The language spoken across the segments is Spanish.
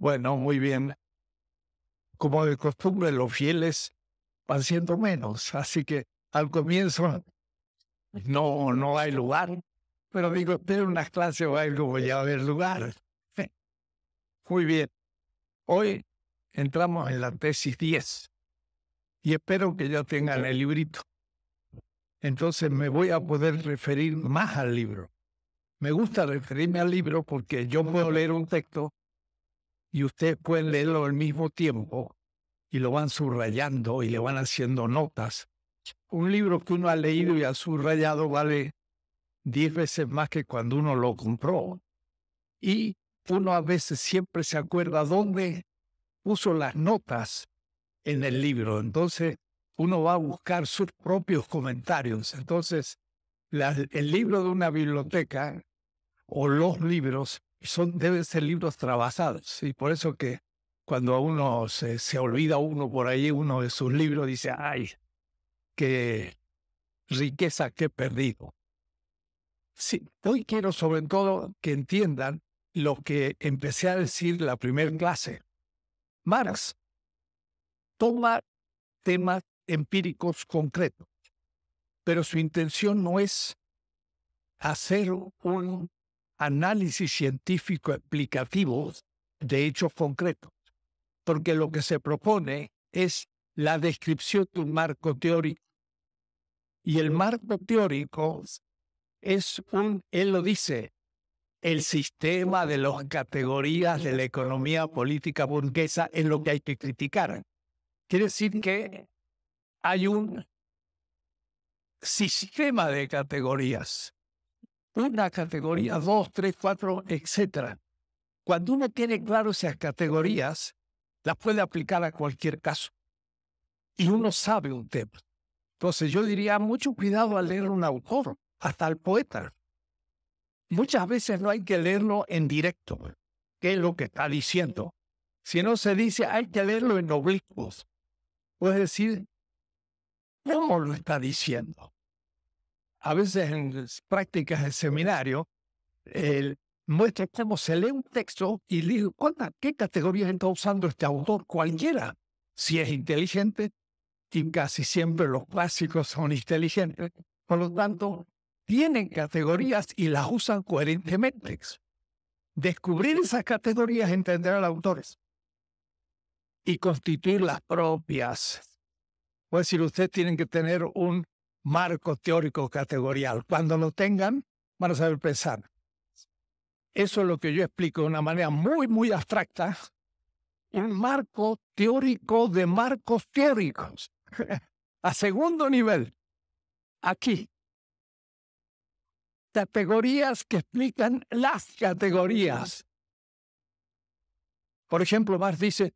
Bueno, muy bien. Como de costumbre, los fieles van siendo menos, así que al comienzo no, no hay lugar, pero digo, tener una clase o algo voy a haber lugar. Muy bien. Hoy entramos en la tesis 10 y espero que ya tengan el librito. Entonces me voy a poder referir más al libro. Me gusta referirme al libro porque yo puedo leer un texto y ustedes pueden leerlo al mismo tiempo y lo van subrayando y le van haciendo notas. Un libro que uno ha leído y ha subrayado vale diez veces más que cuando uno lo compró. Y uno a veces siempre se acuerda dónde puso las notas en el libro. Entonces uno va a buscar sus propios comentarios. Entonces el libro de una biblioteca o los libros son, deben ser libros trabajados. Y por eso que cuando uno se, se olvida uno por ahí, uno de sus libros dice, ay, qué riqueza que he perdido. Sí, hoy quiero sobre todo que entiendan lo que empecé a decir la primera clase. Marx toma temas empíricos concretos pero su intención no es hacer un análisis científico explicativo de hechos concretos, porque lo que se propone es la descripción de un marco teórico. Y el marco teórico es un, él lo dice, el sistema de las categorías de la economía política burguesa en lo que hay que criticar. Quiere decir que hay un sistema de categorías. Una categoría, dos, tres, cuatro, etc. Cuando uno tiene claro esas categorías, las puede aplicar a cualquier caso. Y uno sabe un tema. Entonces yo diría mucho cuidado al leer un autor, hasta al poeta. Muchas veces no hay que leerlo en directo, qué es lo que está diciendo. Si no se dice, hay que leerlo en oblicuos. Puedes decir, ¿cómo lo está diciendo? a veces en prácticas de seminario, muestra cómo se lee un texto y le digo, ¿qué categorías está usando este autor? Cualquiera, si es inteligente, y casi siempre los clásicos son inteligentes, por lo tanto, tienen categorías y las usan coherentemente. Descubrir esas categorías, entender a los autores y constituir las propias. Pues decir, ustedes tienen que tener un marco teórico categorial. Cuando lo tengan, van a saber pensar. Eso es lo que yo explico de una manera muy, muy abstracta. Un marco teórico de marcos teóricos. a segundo nivel. Aquí. Categorías que explican las categorías. Por ejemplo, Marx dice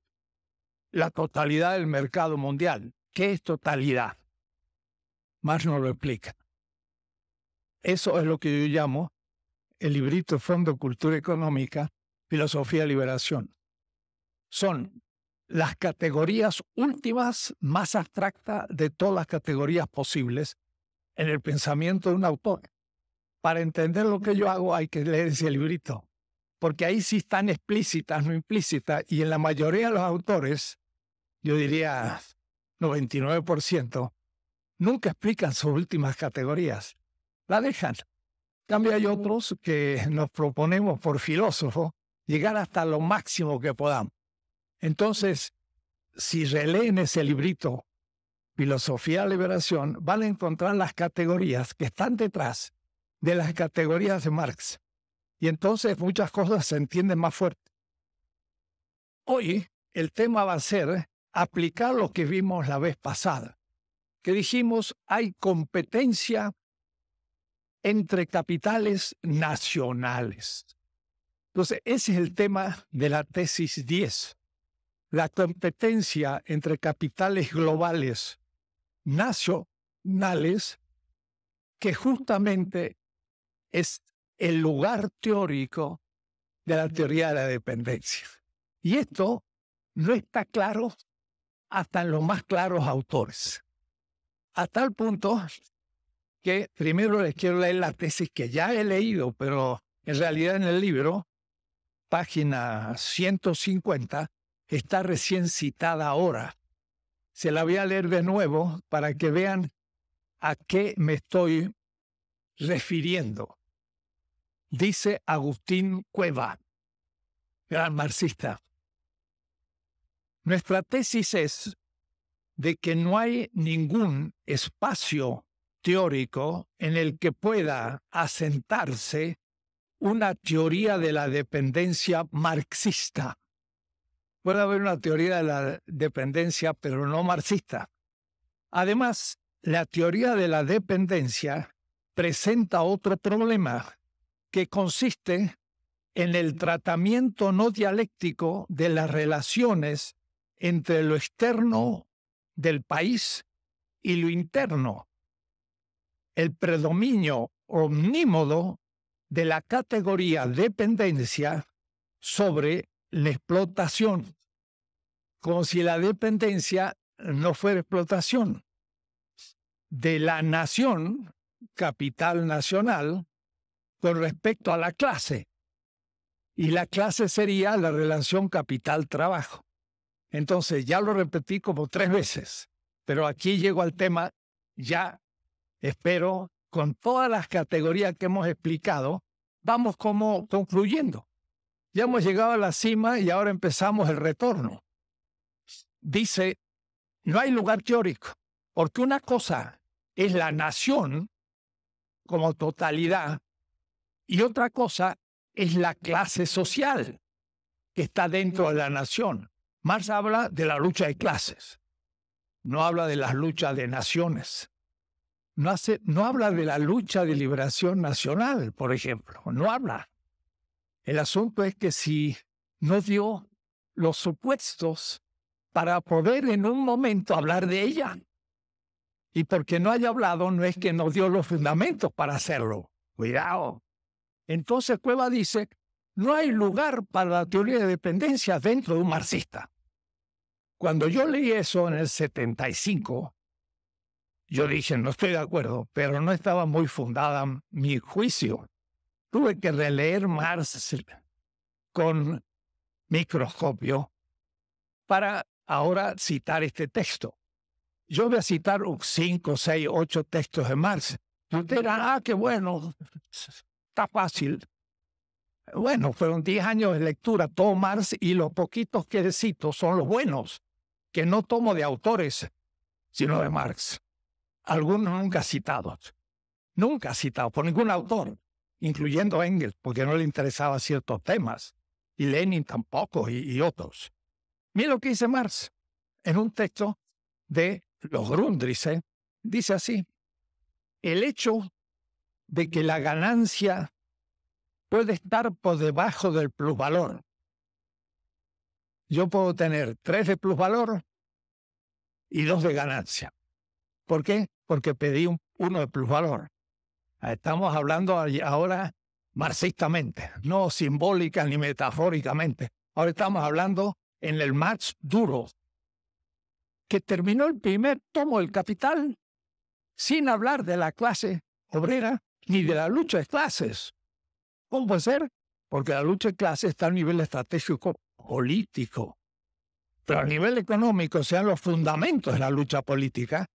la totalidad del mercado mundial. ¿Qué es totalidad? más no lo explica. Eso es lo que yo llamo el librito Fondo Cultura Económica, Filosofía de Liberación. Son las categorías últimas más abstractas de todas las categorías posibles en el pensamiento de un autor. Para entender lo que yo hago hay que leer ese librito, porque ahí sí están explícitas, no implícitas, y en la mayoría de los autores, yo diría 99%, nunca explican sus últimas categorías, la dejan. Cambia hay otros que nos proponemos por filósofo llegar hasta lo máximo que podamos. Entonces, si releen ese librito, Filosofía Liberación, van a encontrar las categorías que están detrás de las categorías de Marx. Y entonces muchas cosas se entienden más fuerte. Hoy el tema va a ser aplicar lo que vimos la vez pasada que dijimos hay competencia entre capitales nacionales. Entonces, ese es el tema de la tesis 10, la competencia entre capitales globales nacionales, que justamente es el lugar teórico de la teoría de la dependencia. Y esto no está claro hasta en los más claros autores. A tal punto que primero les quiero leer la tesis que ya he leído, pero en realidad en el libro, página 150, está recién citada ahora. Se la voy a leer de nuevo para que vean a qué me estoy refiriendo. Dice Agustín Cueva, gran marxista. Nuestra tesis es de que no hay ningún espacio teórico en el que pueda asentarse una teoría de la dependencia marxista. Puede haber una teoría de la dependencia, pero no marxista. Además, la teoría de la dependencia presenta otro problema que consiste en el tratamiento no dialéctico de las relaciones entre lo externo del país y lo interno. El predominio omnímodo de la categoría dependencia sobre la explotación, como si la dependencia no fuera explotación, de la nación, capital nacional, con respecto a la clase. Y la clase sería la relación capital-trabajo. Entonces, ya lo repetí como tres veces, pero aquí llego al tema, ya espero, con todas las categorías que hemos explicado, vamos como concluyendo. Ya hemos llegado a la cima y ahora empezamos el retorno. Dice, no hay lugar teórico, porque una cosa es la nación como totalidad y otra cosa es la clase social que está dentro de la nación. Marx habla de la lucha de clases, no habla de las luchas de naciones, no, hace, no habla de la lucha de liberación nacional, por ejemplo, no habla. El asunto es que si no dio los supuestos para poder en un momento hablar de ella, y porque no haya hablado no es que no dio los fundamentos para hacerlo. Cuidado. Entonces Cueva dice, no hay lugar para la teoría de dependencia dentro de un marxista. Cuando yo leí eso en el 75, yo dije, no estoy de acuerdo, pero no estaba muy fundada mi juicio. Tuve que releer Marx con microscopio para ahora citar este texto. Yo voy a citar cinco, seis, ocho textos de Marx. Y usted ah, qué bueno, está fácil. Bueno, fueron 10 años de lectura, Marx, y los poquitos que cito son los buenos, que no tomo de autores, sino de Marx. Algunos nunca citados, nunca citados por ningún autor, incluyendo Engels, porque no le interesaba ciertos temas, y Lenin tampoco, y, y otros. Mira lo que dice Marx en un texto de los Grundrisse, dice así, el hecho de que la ganancia puede estar por debajo del plusvalor. Yo puedo tener tres de plusvalor y dos de ganancia. ¿Por qué? Porque pedí un, uno de plusvalor. Ah, estamos hablando ahora marxistamente, no simbólica ni metafóricamente. Ahora estamos hablando en el Marx duro, que terminó el primer tomo del Capital sin hablar de la clase obrera ni de la lucha de clases. ¿Cómo puede ser? Porque la lucha de clases está a nivel estratégico político. Pero a nivel económico sean los fundamentos de la lucha política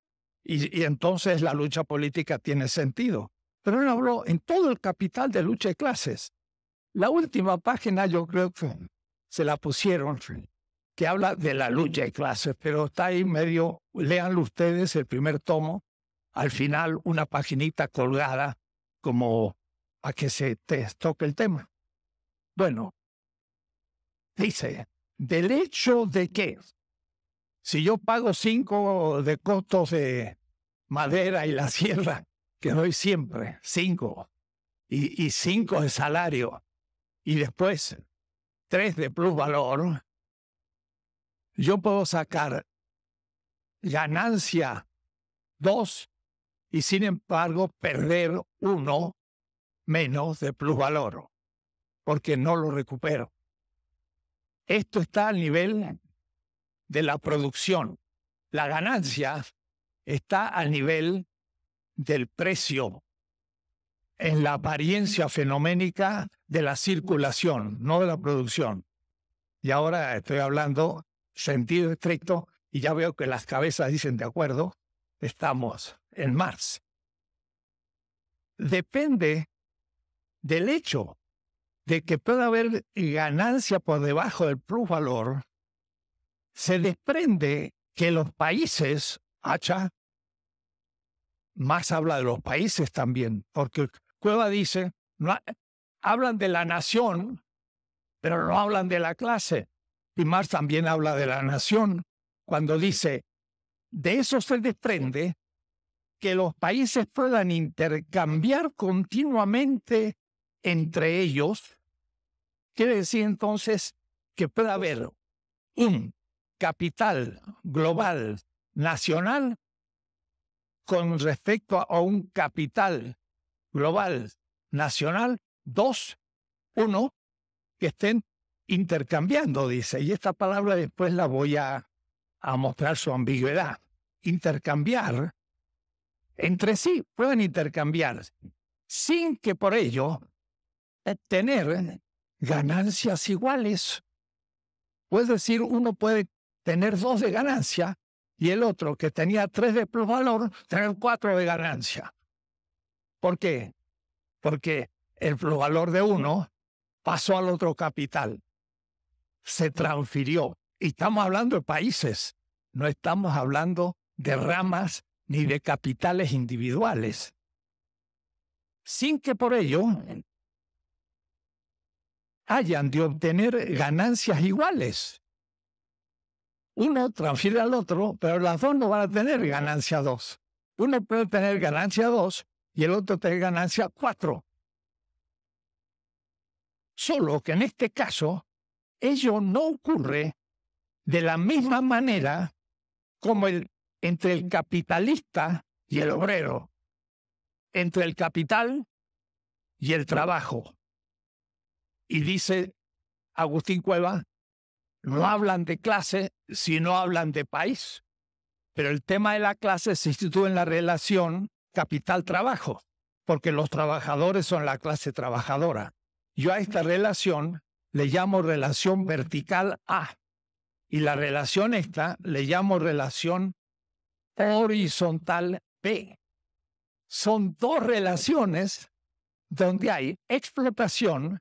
y, entonces la lucha política tiene sentido. Pero él habló en todo el capital de lucha de clases. La última página yo creo que se la pusieron que habla de la lucha de clases, pero está ahí medio, leanlo ustedes el primer tomo, al final una paginita colgada como a que se te toque el tema. Bueno, dice, del hecho de que si yo pago cinco de costos de madera y la sierra, que doy siempre, cinco, y, y cinco de salario, y después tres de plusvalor, yo puedo sacar ganancia dos y sin embargo perder uno menos de plusvaloro, porque no lo recupero. Esto está al nivel de la producción. La ganancia está al nivel del precio, en la apariencia fenoménica de la circulación, no de la producción. Y ahora estoy hablando sentido estricto y ya veo que las cabezas dicen de acuerdo, estamos en Mars. Depende del hecho de que pueda haber ganancia por debajo del plusvalor, se desprende que los países, hacha, más habla de los países también, porque Cueva dice, hablan de la nación, pero no hablan de la clase. Y Marx también habla de la nación cuando dice, de eso se desprende que los países puedan intercambiar continuamente entre ellos, quiere decir entonces que puede haber un capital global nacional con respecto a un capital global nacional, dos, uno, que estén intercambiando, dice, y esta palabra después la voy a, a mostrar su ambigüedad. Intercambiar entre sí, pueden intercambiar, sin que por ello eh, tener ganancias iguales. ...puedes decir, uno puede tener dos de ganancia y el otro que tenía tres de plusvalor, tener cuatro de ganancia. ¿Por qué? Porque el plusvalor de uno pasó al otro capital, se transfirió. Y estamos hablando de países, no estamos hablando de ramas ni de capitales individuales. Sin que por ello hayan de obtener ganancias iguales. Uno transfiere al otro, pero las dos no van a tener ganancia dos. Uno puede tener ganancia dos y el otro tener ganancia cuatro. Solo que en este caso, ello no ocurre de la misma manera como el, entre el capitalista y el obrero, entre el capital y el trabajo. Y dice Agustín Cueva, no hablan de clase, si no hablan de país. Pero el tema de la clase se instituye en la relación capital-trabajo, porque los trabajadores son la clase trabajadora. Yo a esta relación le llamo relación vertical A, y la relación esta le llamo relación horizontal B. Son dos relaciones donde hay explotación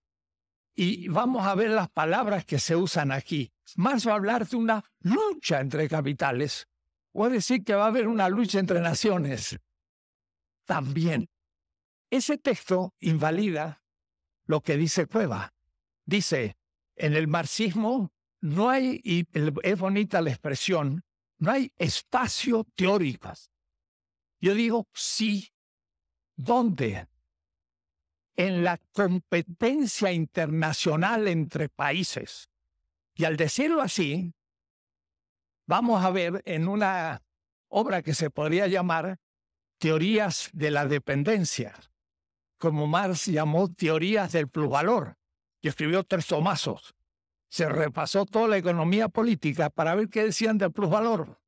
y vamos a ver las palabras que se usan aquí. Marx va a hablar de una lucha entre capitales. Puede decir que va a haber una lucha entre naciones. También. Ese texto invalida lo que dice Cueva. Dice, en el marxismo no hay, y es bonita la expresión, no hay espacio teóricas. Yo digo, sí. ¿Dónde? en la competencia internacional entre países. Y al decirlo así, vamos a ver en una obra que se podría llamar Teorías de la Dependencia, como Marx llamó Teorías del Plusvalor, y escribió tres tomazos. Se repasó toda la economía política para ver qué decían del plusvalor.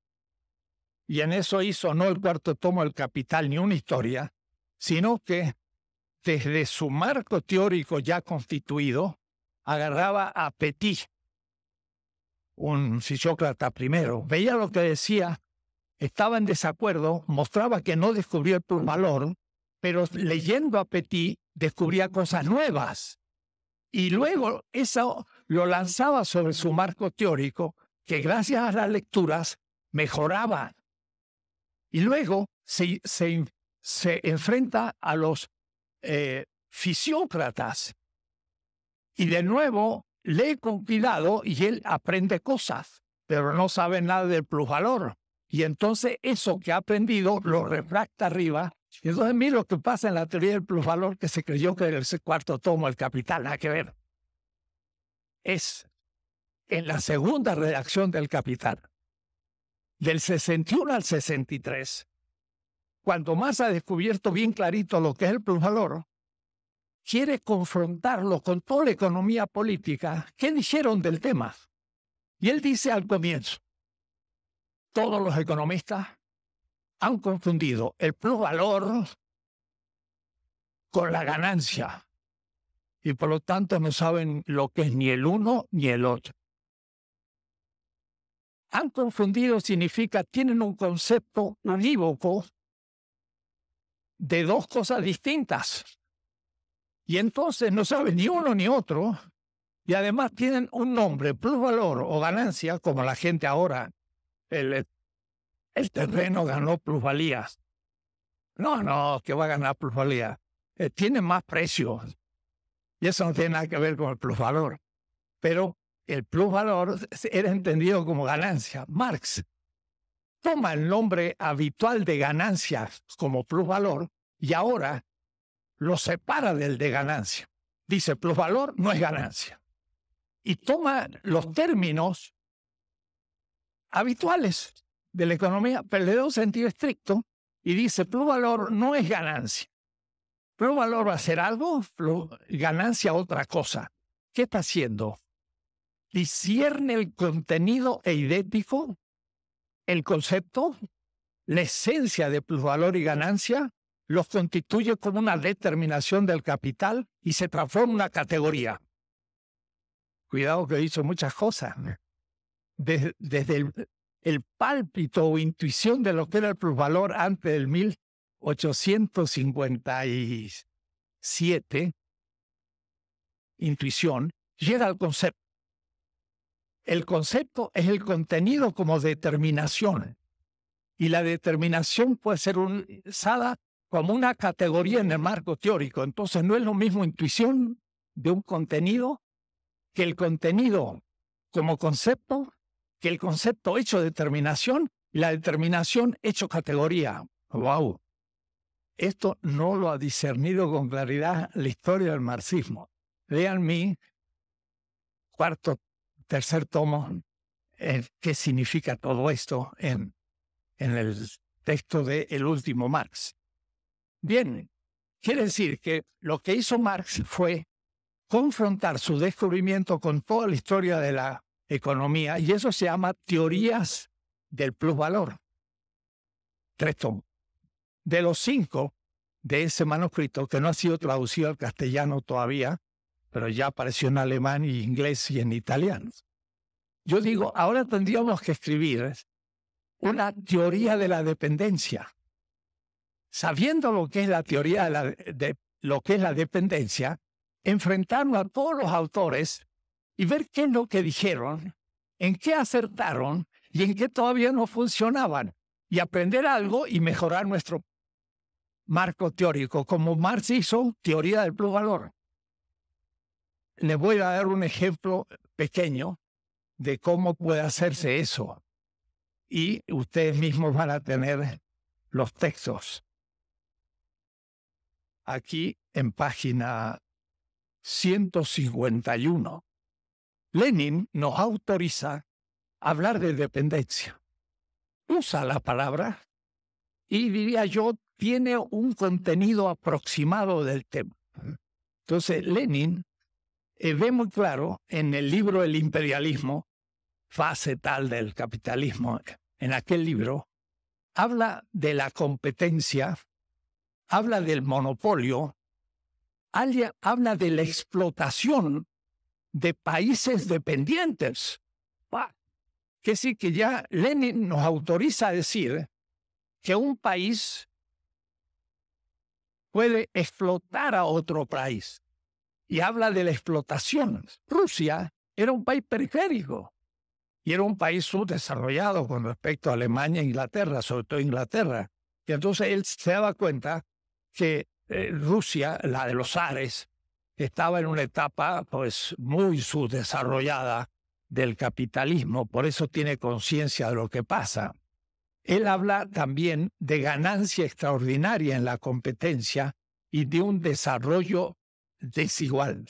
Y en eso hizo no el cuarto tomo del Capital ni una historia, sino que desde su marco teórico ya constituido, agarraba a Petit, un fisiócrata primero, veía lo que decía, estaba en desacuerdo, mostraba que no descubrió el valor, pero leyendo a Petit descubría cosas nuevas. Y luego eso lo lanzaba sobre su marco teórico, que gracias a las lecturas mejoraba. Y luego se enfrenta a los eh, fisiócratas. Y de nuevo, lee con compilado y él aprende cosas, pero no sabe nada del plusvalor. Y entonces eso que ha aprendido lo refracta arriba. Y entonces mira lo que pasa en la teoría del plusvalor que se creyó que era el cuarto tomo, el capital, nada que ver. Es en la segunda redacción del capital, del 61 al 63, cuando más ha descubierto bien clarito lo que es el plusvalor, quiere confrontarlo con toda la economía política, ¿qué dijeron del tema? Y él dice al comienzo, todos los economistas han confundido el plusvalor con la ganancia y por lo tanto no saben lo que es ni el uno ni el otro. Han confundido significa tienen un concepto unívoco de dos cosas distintas. Y entonces no saben ni uno ni otro. Y además tienen un nombre, plusvalor o ganancia, como la gente ahora, el, el terreno ganó plusvalías. No, no, que va a ganar plusvalía. Eh, tiene más precios, Y eso no tiene nada que ver con el plusvalor. Pero el plusvalor era entendido como ganancia. Marx toma el nombre habitual de ganancias como plusvalor y ahora lo separa del de ganancia. Dice, plusvalor no es ganancia. Y toma los términos habituales de la economía, pero le da un sentido estricto y dice, plusvalor no es ganancia. Plusvalor va a ser algo, ganancia otra cosa. ¿Qué está haciendo? Discierne el contenido e idéntico el concepto, la esencia de plusvalor y ganancia, los constituye como una determinación del capital y se transforma en una categoría. Cuidado que he dicho muchas cosas. Desde, el, el pálpito o intuición de lo que era el plusvalor antes del 1857, intuición, llega al concepto. El concepto es el contenido como determinación. Y la determinación puede ser usada como una categoría en el marco teórico. Entonces no es lo mismo intuición de un contenido que el contenido como concepto, que el concepto hecho determinación y la determinación hecho categoría. ¡Wow! Esto no lo ha discernido con claridad la historia del marxismo. Lean mi cuarto tercer tomo, eh, qué significa todo esto en, el texto de El último Marx. Bien, quiere decir que lo que hizo Marx fue confrontar su descubrimiento con toda la historia de la economía y eso se llama teorías del plusvalor. Tres tomos. De los cinco de ese manuscrito que no ha sido traducido al castellano todavía, pero ya apareció en alemán y inglés y en italiano. Yo digo, ahora tendríamos que escribir ¿eh? una teoría de la dependencia. Sabiendo lo que es la teoría de, lo que es la dependencia, enfrentarnos a todos los autores y ver qué es lo que dijeron, en qué acertaron y en qué todavía no funcionaban, y aprender algo y mejorar nuestro marco teórico, como Marx hizo teoría del plusvalor. Les voy a dar un ejemplo pequeño de cómo puede hacerse eso. Y ustedes mismos van a tener los textos. Aquí en página 151, Lenin nos autoriza a hablar de dependencia. Usa la palabra y diría yo, tiene un contenido aproximado del tema. Entonces, Lenin eh, ve muy claro en el libro El imperialismo, fase tal del capitalismo, en aquel libro, habla de la competencia, habla del monopolio, habla de la explotación de países dependientes. Que sí, que ya Lenin nos autoriza a decir que un país puede explotar a otro país y habla de la explotación. Rusia era un país periférico y era un país subdesarrollado con respecto a Alemania e Inglaterra, sobre todo Inglaterra. Y entonces él se daba cuenta que eh, Rusia, la de los Ares, estaba en una etapa pues muy subdesarrollada del capitalismo, por eso tiene conciencia de lo que pasa. Él habla también de ganancia extraordinaria en la competencia y de un desarrollo desigual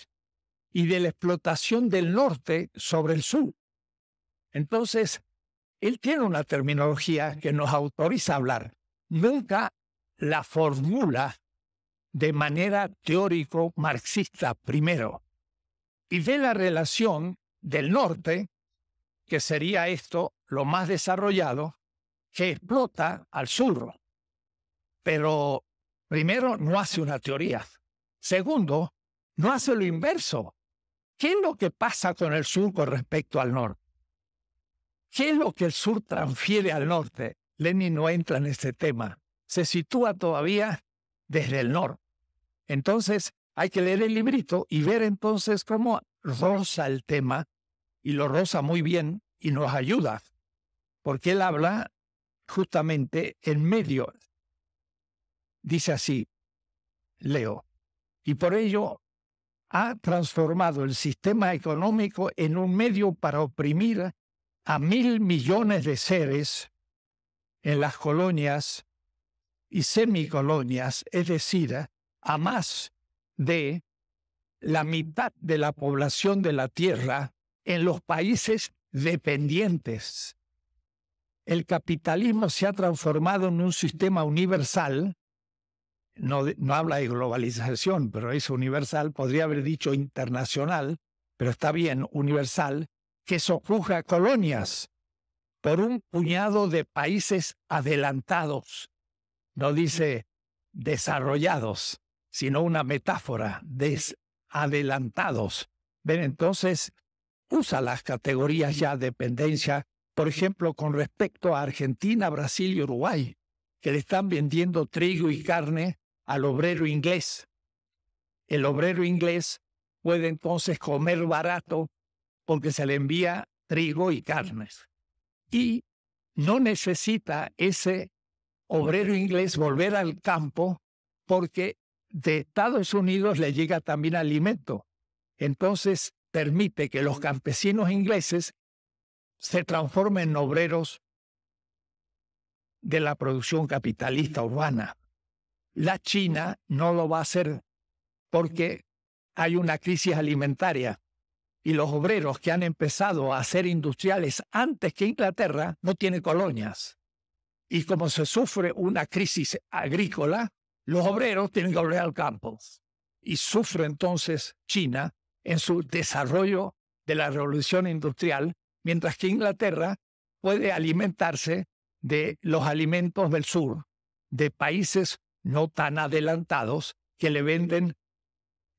y de la explotación del norte sobre el sur. Entonces, él tiene una terminología que nos autoriza a hablar. Nunca la formula de manera teórico-marxista primero y de la relación del norte, que sería esto lo más desarrollado, que explota al sur. Pero primero no hace una teoría. Segundo, no hace lo inverso. ¿Qué es lo que pasa con el sur con respecto al norte? ¿Qué es lo que el sur transfiere al norte? Lenin no entra en este tema. Se sitúa todavía desde el norte. Entonces, hay que leer el librito y ver entonces cómo rosa el tema, y lo rosa muy bien, y nos ayuda, porque él habla justamente en medio. Dice así, leo, y por ello ha transformado el sistema económico en un medio para oprimir a mil millones de seres en las colonias y semicolonias, es decir, a más de la mitad de la población de la Tierra en los países dependientes. El capitalismo se ha transformado en un sistema universal no, habla de globalización, pero es universal, podría haber dicho internacional, pero está bien, universal, que socuja colonias por un puñado de países adelantados. No dice desarrollados, sino una metáfora, desadelantados. Ven, entonces, usa las categorías ya de dependencia, por ejemplo, con respecto a Argentina, Brasil y Uruguay, que le están vendiendo trigo y carne al obrero inglés. El obrero inglés puede entonces comer barato porque se le envía trigo y carnes. Y no necesita ese obrero inglés volver al campo porque de Estados Unidos le llega también alimento. Entonces permite que los campesinos ingleses se transformen en obreros de la producción capitalista urbana la China no lo va a hacer porque hay una crisis alimentaria y los obreros que han empezado a ser industriales antes que Inglaterra no tienen colonias. Y como se sufre una crisis agrícola, los obreros tienen que volver al campo. Y sufre entonces China en su desarrollo de la revolución industrial, mientras que Inglaterra puede alimentarse de los alimentos del sur, de países no tan adelantados que le venden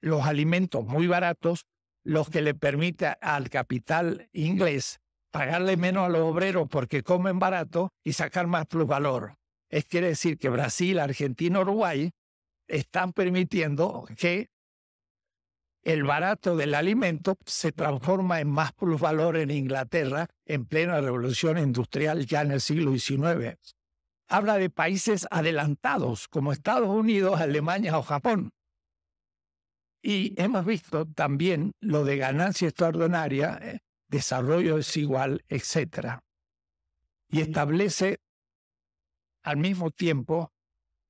los alimentos muy baratos, los que le permite al capital inglés pagarle menos a los obreros porque comen barato y sacar más plusvalor. Es quiere decir que Brasil, Argentina, Uruguay están permitiendo que el barato del alimento se transforma en más plusvalor en Inglaterra en plena revolución industrial ya en el siglo XIX habla de países adelantados como Estados Unidos, Alemania o Japón. Y hemos visto también lo de ganancia extraordinaria, eh, desarrollo desigual, etc. Y establece al mismo tiempo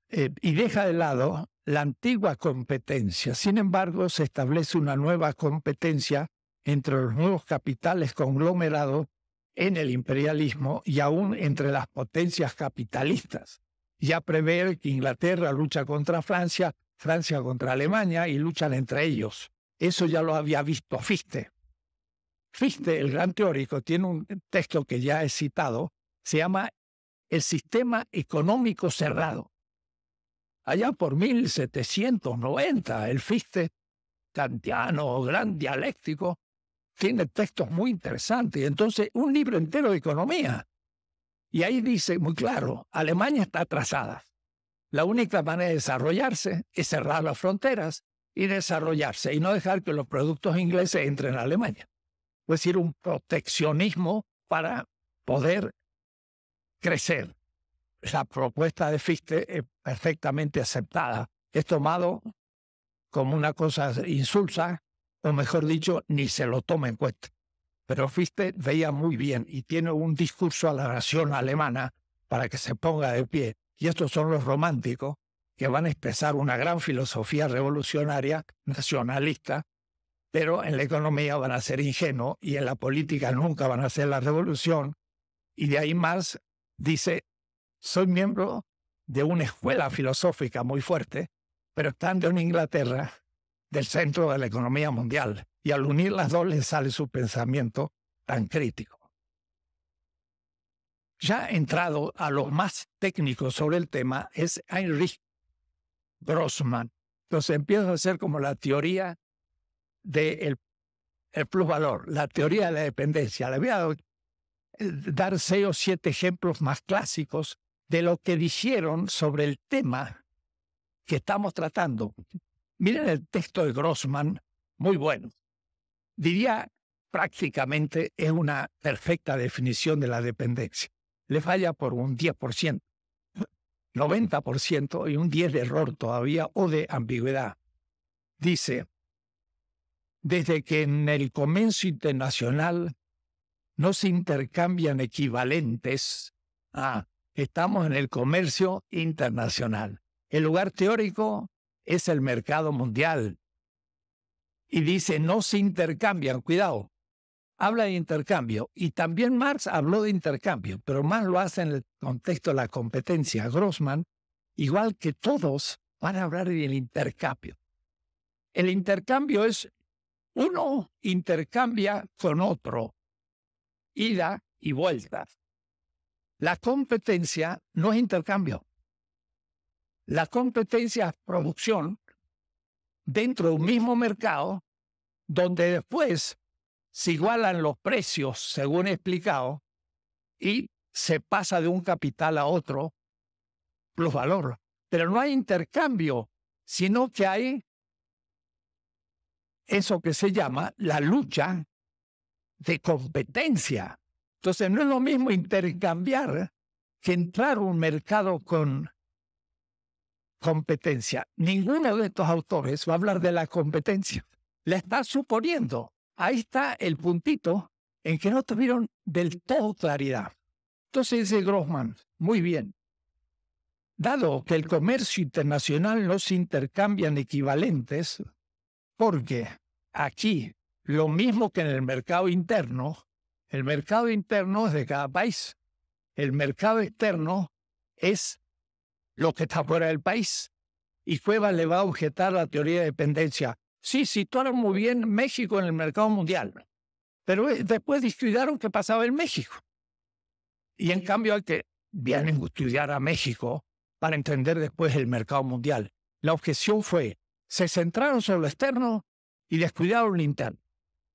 eh, y deja de lado la antigua competencia. Sin embargo, se establece una nueva competencia entre los nuevos capitales conglomerados en el imperialismo y aún entre las potencias capitalistas. Ya prever que Inglaterra lucha contra Francia, Francia contra Alemania y luchan entre ellos. Eso ya lo había visto Fichte. Fichte, el gran teórico, tiene un texto que ya he citado, se llama El sistema económico cerrado. Allá por 1790, el Fichte kantiano, gran dialéctico, tiene textos muy interesantes. Entonces, un libro entero de economía. Y ahí dice muy claro, Alemania está atrasada. La única manera de desarrollarse es cerrar las fronteras y desarrollarse y no dejar que los productos ingleses entren a Alemania. Es decir, un proteccionismo para poder crecer. La propuesta de Fichte es perfectamente aceptada. Es tomado como una cosa insulsa o mejor dicho, ni se lo toma en cuenta. Pero Fichte veía muy bien y tiene un discurso a la nación alemana para que se ponga de pie. Y estos son los románticos que van a expresar una gran filosofía revolucionaria, nacionalista, pero en la economía van a ser ingenuos y en la política nunca van a hacer la revolución. Y de ahí más dice, soy miembro de una escuela filosófica muy fuerte, pero estando en Inglaterra del centro de la economía mundial. Y al unir las dos le sale su pensamiento tan crítico. Ya entrado a lo más técnico sobre el tema es Heinrich Grossman. Entonces empieza a hacer como la teoría del de el plusvalor, la teoría de la dependencia. Le voy a dar seis o siete ejemplos más clásicos de lo que dijeron sobre el tema que estamos tratando. Miren el texto de Grossman, muy bueno. Diría prácticamente es una perfecta definición de la dependencia. Le falla por un 10%, 90% y un 10% de error todavía o de ambigüedad. Dice, desde que en el comercio internacional no se intercambian equivalentes, ah, estamos en el comercio internacional. El lugar teórico es el mercado mundial. Y dice, no se intercambian, cuidado. Habla de intercambio. Y también Marx habló de intercambio, pero más lo hace en el contexto de la competencia. Grossman, igual que todos, van a hablar del intercambio. El intercambio es uno intercambia con otro, ida y vuelta. La competencia no es intercambio. La competencia es producción dentro de un mismo mercado, donde después se igualan los precios, según he explicado, y se pasa de un capital a otro los valores. Pero no hay intercambio, sino que hay eso que se llama la lucha de competencia. Entonces no es lo mismo intercambiar que entrar a un mercado con competencia. Ninguno de estos autores va a hablar de la competencia. La está suponiendo. Ahí está el puntito en que no tuvieron del todo claridad. Entonces dice Grossman, muy bien, dado que el comercio internacional no se intercambian equivalentes, porque aquí, lo mismo que en el mercado interno, el mercado interno es de cada país, el mercado externo es lo que está fuera del país. Y Cuevas le va a objetar la teoría de dependencia. Sí, situaron muy bien México en el mercado mundial, pero eh, después descuidaron qué pasaba en México. Y en cambio hay que bien estudiar a México para entender después el mercado mundial. La objeción fue, se centraron sobre lo externo y descuidaron lo interno.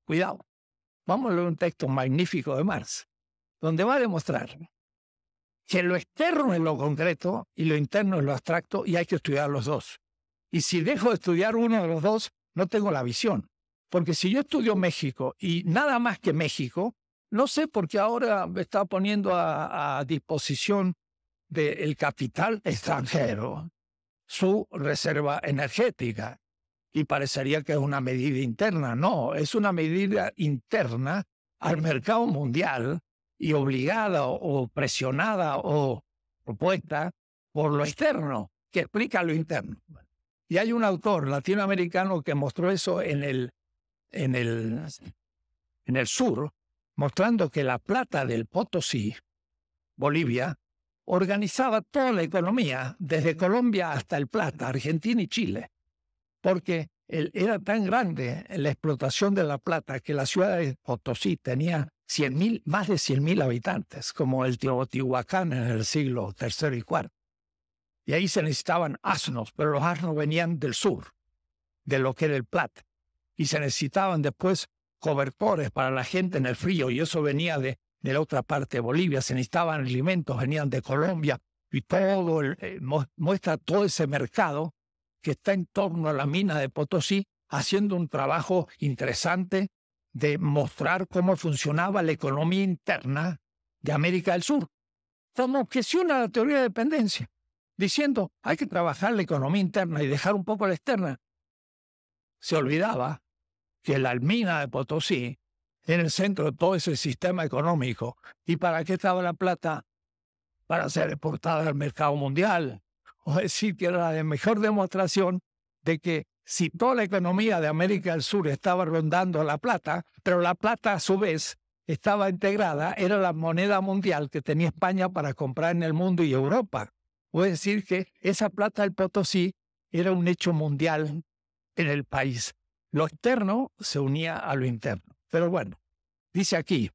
Cuidado. Vamos a leer un texto magnífico de Marx, donde va a demostrar que lo externo es lo concreto y lo interno es lo abstracto y hay que estudiar los dos. Y si dejo de estudiar uno de los dos, no tengo la visión. Porque si yo estudio México y nada más que México, no sé por qué ahora me está poniendo a, disposición del capital extranjero su reserva energética. Y parecería que es una medida interna. No, es una medida interna al mercado mundial y obligada o presionada o propuesta por lo externo, que explica lo interno. Y hay un autor latinoamericano que mostró eso en el, en el, ah, en el sur, mostrando que la plata del Potosí, Bolivia, organizaba toda la economía, desde Colombia hasta el Plata, Argentina y Chile, porque era tan grande la explotación de la plata que la ciudad de Potosí tenía 100 más de mil habitantes, como el Teotihuacán en el siglo III y IV. Y ahí se necesitaban asnos, pero los asnos venían del sur, de lo que era el Plat. Y se necesitaban después cobertores para la gente en el frío, y eso venía de, la otra parte de Bolivia. Se necesitaban alimentos, venían de Colombia, y todo eh, muestra todo ese mercado que está en torno a la mina de Potosí, haciendo un trabajo interesante de mostrar cómo funcionaba la economía interna de América del Sur. Entonces objeción a la teoría de dependencia, diciendo hay que trabajar la economía interna y dejar un poco la externa. Se olvidaba que la almina de Potosí en el centro de todo ese sistema económico. ¿Y para qué estaba la plata? Para ser exportada al mercado mundial. O decir que era la mejor demostración de que si toda la economía de América del Sur estaba rondando la plata, pero la plata a su vez estaba integrada, era la moneda mundial que tenía España para comprar en el mundo y Europa. Puedo decir que esa plata del Potosí era un hecho mundial en el país. Lo externo se unía a lo interno. Pero bueno, dice aquí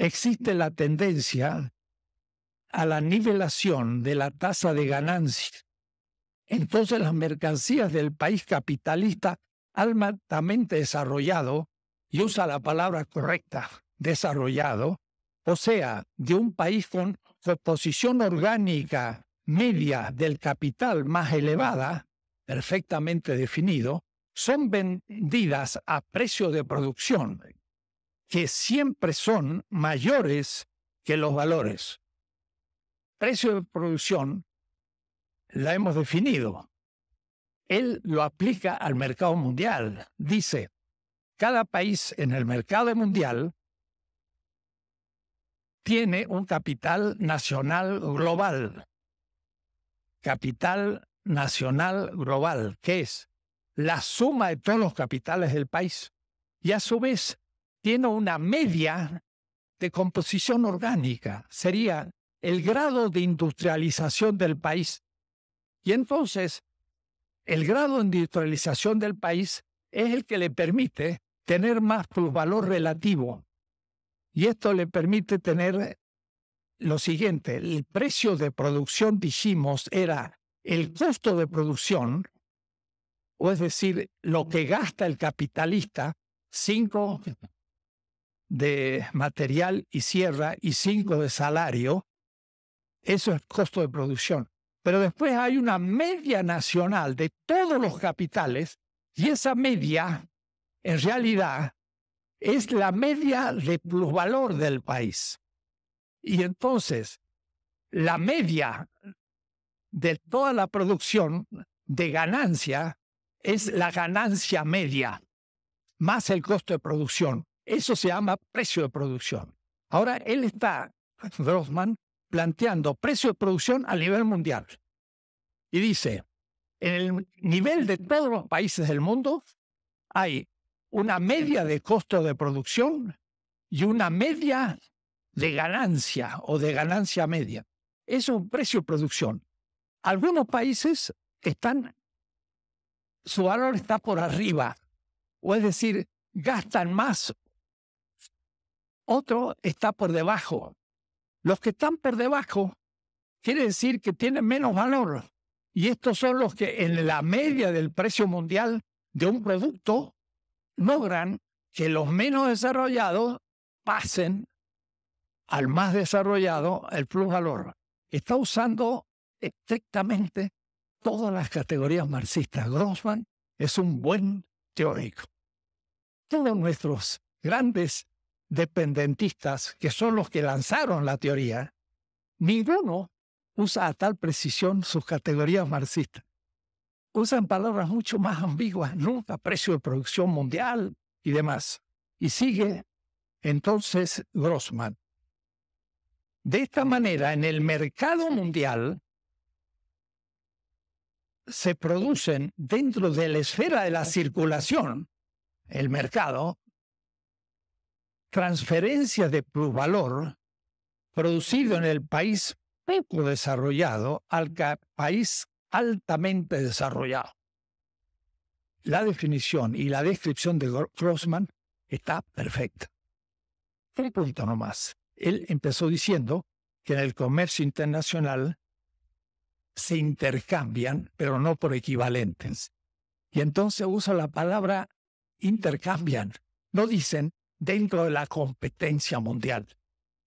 existe la tendencia a la nivelación de la tasa de ganancias. Entonces las mercancías del país capitalista altamente desarrollado, y usa la palabra correcta, desarrollado, o sea, de un país con posición orgánica media del capital más elevada, perfectamente definido, son vendidas a precio de producción, que siempre son mayores que los valores. Precio de producción la hemos definido. Él lo aplica al mercado mundial. Dice, cada país en el mercado mundial tiene un capital nacional global. Capital nacional global, que es la suma de todos los capitales del país. Y a su vez tiene una media de composición orgánica, sería el grado de industrialización del país. Y entonces, el grado de industrialización del país es el que le permite tener más plusvalor relativo. Y esto le permite tener lo siguiente, el precio de producción, dijimos, era el costo de producción, o es decir, lo que gasta el capitalista, cinco de material y sierra y cinco de salario, eso es costo de producción. Pero después hay una media nacional de todos los capitales y esa media, en realidad, es la media de plusvalor del país. Y entonces, la media de toda la producción de ganancia es la ganancia media, más el costo de producción. Eso se llama precio de producción. Ahora él está, Grossman, planteando precio de producción a nivel mundial. Y dice, en el nivel de todos los países del mundo hay una media de costo de producción y una media de ganancia o de ganancia media. Eso es un precio de producción. Algunos países están, su valor está por arriba, o es decir, gastan más otro está por debajo. Los que están por debajo quiere decir que tienen menos valor. Y estos son los que en la media del precio mundial de un producto logran que los menos desarrollados pasen al más desarrollado el plusvalor. Está usando estrictamente todas las categorías marxistas. Grossman es un buen teórico. Todos nuestros grandes dependentistas, que son los que lanzaron la teoría, ninguno usa a tal precisión sus categorías marxistas. Usan palabras mucho más ambiguas, nunca precio de producción mundial y demás. Y sigue entonces Grossman. De esta manera, en el mercado mundial se producen dentro de la esfera de la circulación, el mercado, transferencia de plusvalor producido en el país poco desarrollado al país altamente desarrollado. La definición y la descripción de Grossman está perfecta. Tres puntos nomás. Él empezó diciendo que en el comercio internacional se intercambian, pero no por equivalentes. Y entonces usa la palabra intercambian. No dicen dentro de la competencia mundial.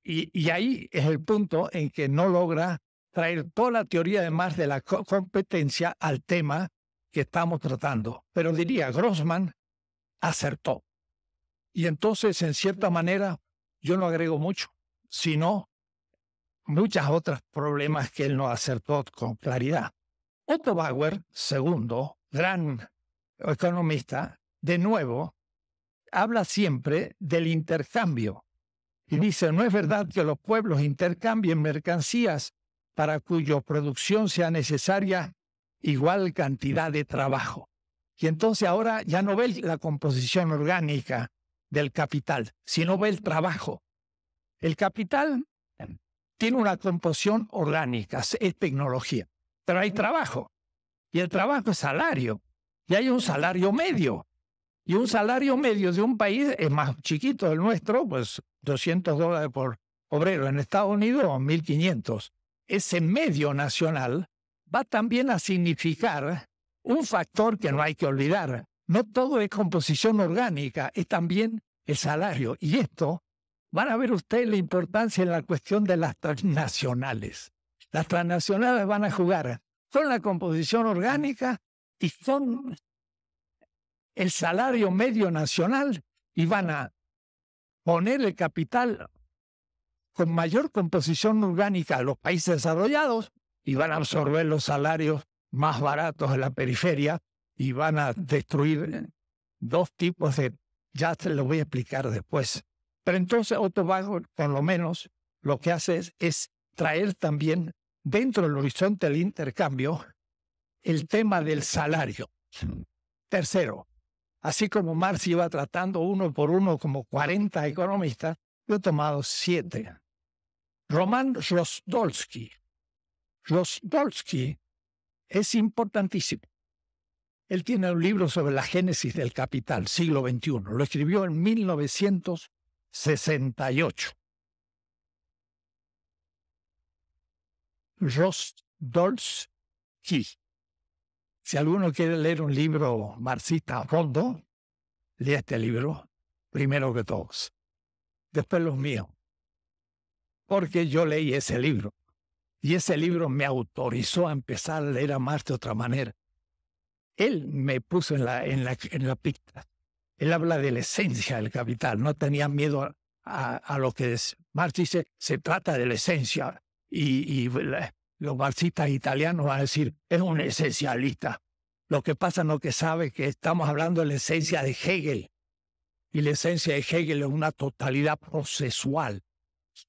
Y, ahí es el punto en que no logra traer toda la teoría además de la competencia al tema que estamos tratando. Pero diría, Grossman acertó. Y entonces, en cierta manera, yo no agrego mucho, sino muchas otras problemas que él no acertó con claridad. Otto Bauer, segundo, gran economista, de nuevo habla siempre del intercambio. Y dice, no es verdad que los pueblos intercambien mercancías para cuya producción sea necesaria igual cantidad de trabajo. Y entonces ahora ya no ve la composición orgánica del capital, sino ve el trabajo. El capital tiene una composición orgánica, es tecnología, pero hay trabajo. Y el trabajo es salario. Y hay un salario medio. Y un salario medio de un país es más chiquito del nuestro, pues 200 dólares por obrero. En Estados Unidos, 1.500. Ese medio nacional va también a significar un factor que no hay que olvidar. No todo es composición orgánica, es también el salario. Y esto, van a ver ustedes la importancia en la cuestión de las transnacionales. Las transnacionales van a jugar son la composición orgánica y son el salario medio nacional y van a poner el capital con mayor composición orgánica a los países desarrollados y van a absorber los salarios más baratos en la periferia y van a destruir eh, dos tipos de... Ya se lo voy a explicar después. Pero entonces Otto Bajo, por lo menos, lo que hace es, es traer también dentro del horizonte del intercambio el tema del salario. Tercero, Así como Marx iba tratando uno por uno como 40 economistas, yo he tomado siete. Roman Rostolsky. Rostolsky es importantísimo. Él tiene un libro sobre la génesis del capital, siglo XXI. Lo escribió en 1968. Rostolsky. Si alguno quiere leer un libro marxista a fondo, lea este libro primero que todos. Después los míos. Porque yo leí ese libro. Y ese libro me autorizó a empezar a leer a Marx de otra manera. Él me puso en la, en la, en la pista. Él habla de la esencia del capital. No tenía miedo a, lo que Marx dice, se trata de la esencia. Y, y los marxistas italianos van a decir, es un esencialista. Lo que pasa no que sabe que estamos hablando de la esencia de Hegel. Y la esencia de Hegel es una totalidad procesual,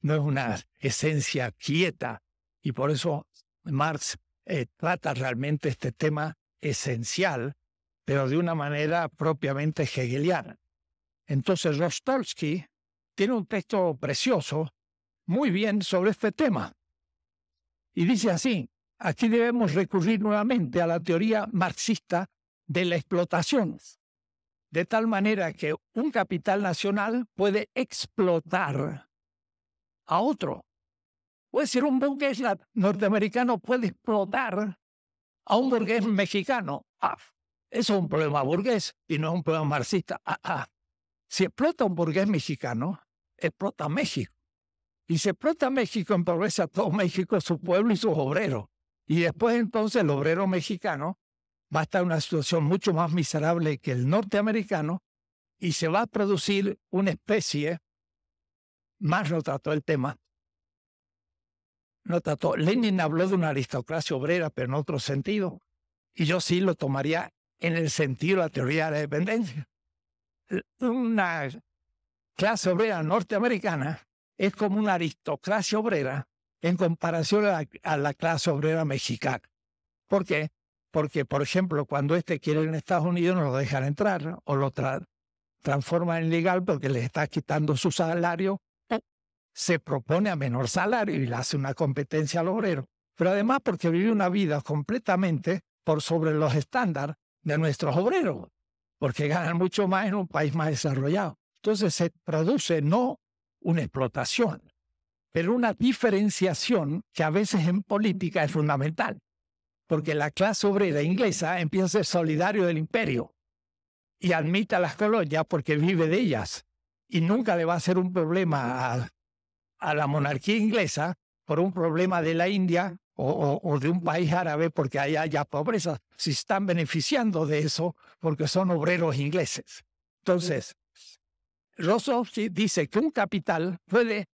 no es una esencia quieta. Y por eso Marx eh, trata realmente este tema esencial, pero de una manera propiamente hegeliana. Entonces Rostolsky tiene un texto precioso, muy bien, sobre este tema. Y dice así, aquí debemos recurrir nuevamente a la teoría marxista de la explotación, de tal manera que un capital nacional puede explotar a otro. Puede ser un burgués norteamericano puede explotar a un burgués mexicano. Ah, eso es un problema burgués y no es un problema marxista. Ah, ah, si explota un burgués mexicano, explota México. Y se explota México, empobrece a todo México, a su pueblo y sus obreros. Y después entonces el obrero mexicano va a estar en una situación mucho más miserable que el norteamericano y se va a producir una especie, más no trató el tema, no trató, Lenin habló de una aristocracia obrera, pero en otro sentido, y yo sí lo tomaría en el sentido de la teoría de la dependencia. Una clase obrera norteamericana es como una aristocracia obrera en comparación a la, clase obrera mexicana. ¿Por qué? Porque, por ejemplo, cuando este quiere en Estados Unidos no lo dejan entrar o lo transforma transforman en legal porque les está quitando su salario, eh. se propone a menor salario y le hace una competencia al obrero. Pero además porque vive una vida completamente por sobre los estándares de nuestros obreros, porque ganan mucho más en un país más desarrollado. Entonces se produce no una explotación, pero una diferenciación que a veces en política es fundamental, porque la clase obrera inglesa empieza a ser solidario del imperio y admite a las colonias porque vive de ellas y nunca le va a ser un problema a, la monarquía inglesa por un problema de la India o, de un país árabe porque allá haya pobreza, si están beneficiando de eso porque son obreros ingleses. Entonces, Rosowski dice que un capital puede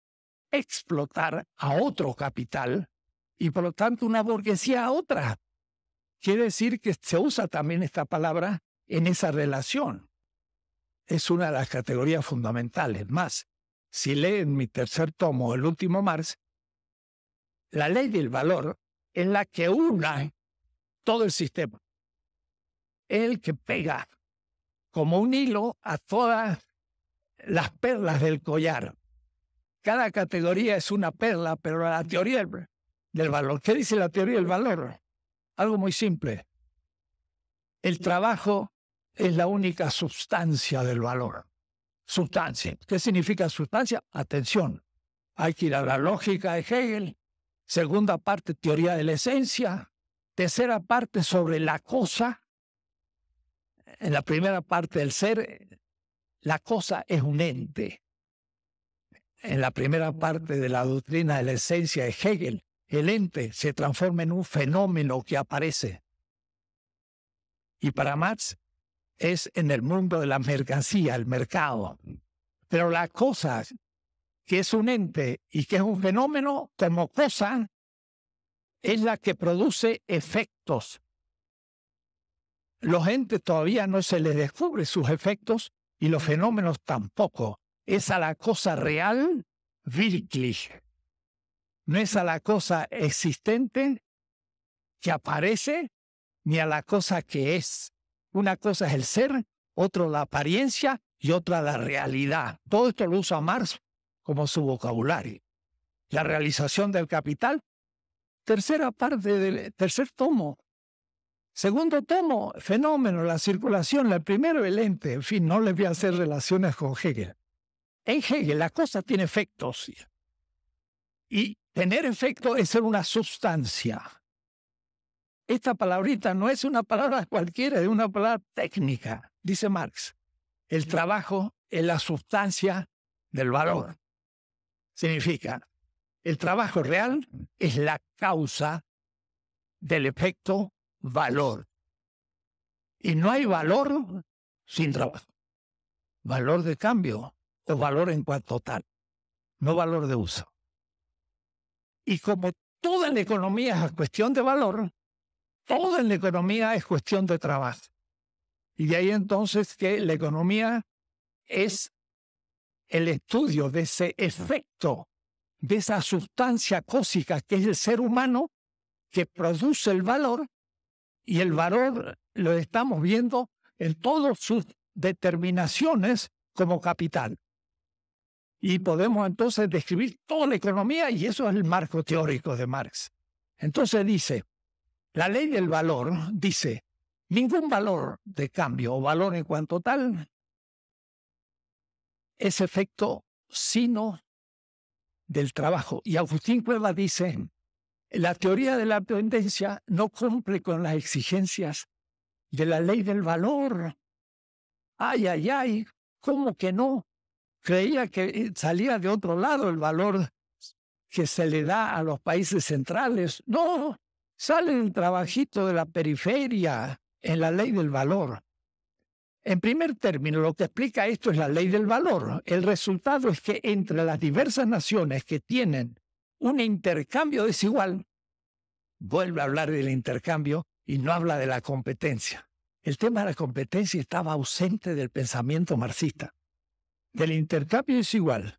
explotar a otro capital y por lo tanto una burguesía a otra. Quiere decir que se usa también esta palabra en esa relación. Es una de las categorías fundamentales. Más, si leen mi tercer tomo, el último Marx, la ley del valor en la que una todo el sistema. El que pega como un hilo a todas las perlas del collar. Cada categoría es una perla, pero la teoría del valor. ¿Qué dice la teoría del valor? Algo muy simple. El trabajo es la única sustancia del valor. Sustancia. ¿Qué significa sustancia? Atención. Hay que ir a la lógica de Hegel. Segunda parte, teoría de la esencia. Tercera parte sobre la cosa. En la primera parte, del ser la cosa es un ente. En la primera mm. parte de la doctrina de la esencia de Hegel, el ente se transforma en un fenómeno que aparece. Y para Marx es en el mundo de la mercancía, el mercado. Pero la cosa que es un ente y que es un fenómeno como es la que produce efectos. Los entes todavía no se les descubre sus efectos y los fenómenos tampoco. Es a la cosa real, wirklich. No es a la cosa existente que aparece, ni a la cosa que es. Una cosa es el ser, otro la apariencia y otra la realidad. Todo esto lo usa Marx como su vocabulario. La realización del capital, tercera parte del tercer tomo Segundo tomo, fenómeno, la circulación, el primero el ente, en fin, no les voy a hacer relaciones con Hegel. En Hegel la cosa tiene efectos y tener efecto es ser una sustancia. Esta palabrita no es una palabra cualquiera, es una palabra técnica, dice Marx. El trabajo es la sustancia del valor. Significa, el trabajo real es la causa del efecto valor. Y no hay valor sin trabajo. Valor de cambio o valor en cuanto tal, no valor de uso. Y como toda la economía es cuestión de valor, toda la economía es cuestión de trabajo. Y de ahí entonces que la economía es el estudio de ese efecto, de esa sustancia cósica que es el ser humano que produce el valor y el valor lo estamos viendo en todas sus determinaciones como capital. Y podemos entonces describir toda la economía y eso es el marco teórico de Marx. Entonces dice, la ley del valor dice, ningún valor de cambio o valor en cuanto tal es efecto sino del trabajo. Y Agustín Cueva dice, la teoría de la tendencia no cumple con las exigencias de la ley del valor. Ay, ay, ay, ¿cómo que no? Creía que eh, salía de otro lado el valor que se le da a los países centrales. No, sale el trabajito de la periferia en la ley del valor. En primer término, lo que explica esto es la ley del valor. El resultado es que entre las diversas naciones que tienen un intercambio desigual. Vuelve a hablar del intercambio y no habla de la competencia. El tema de la competencia estaba ausente del pensamiento marxista. Del intercambio desigual.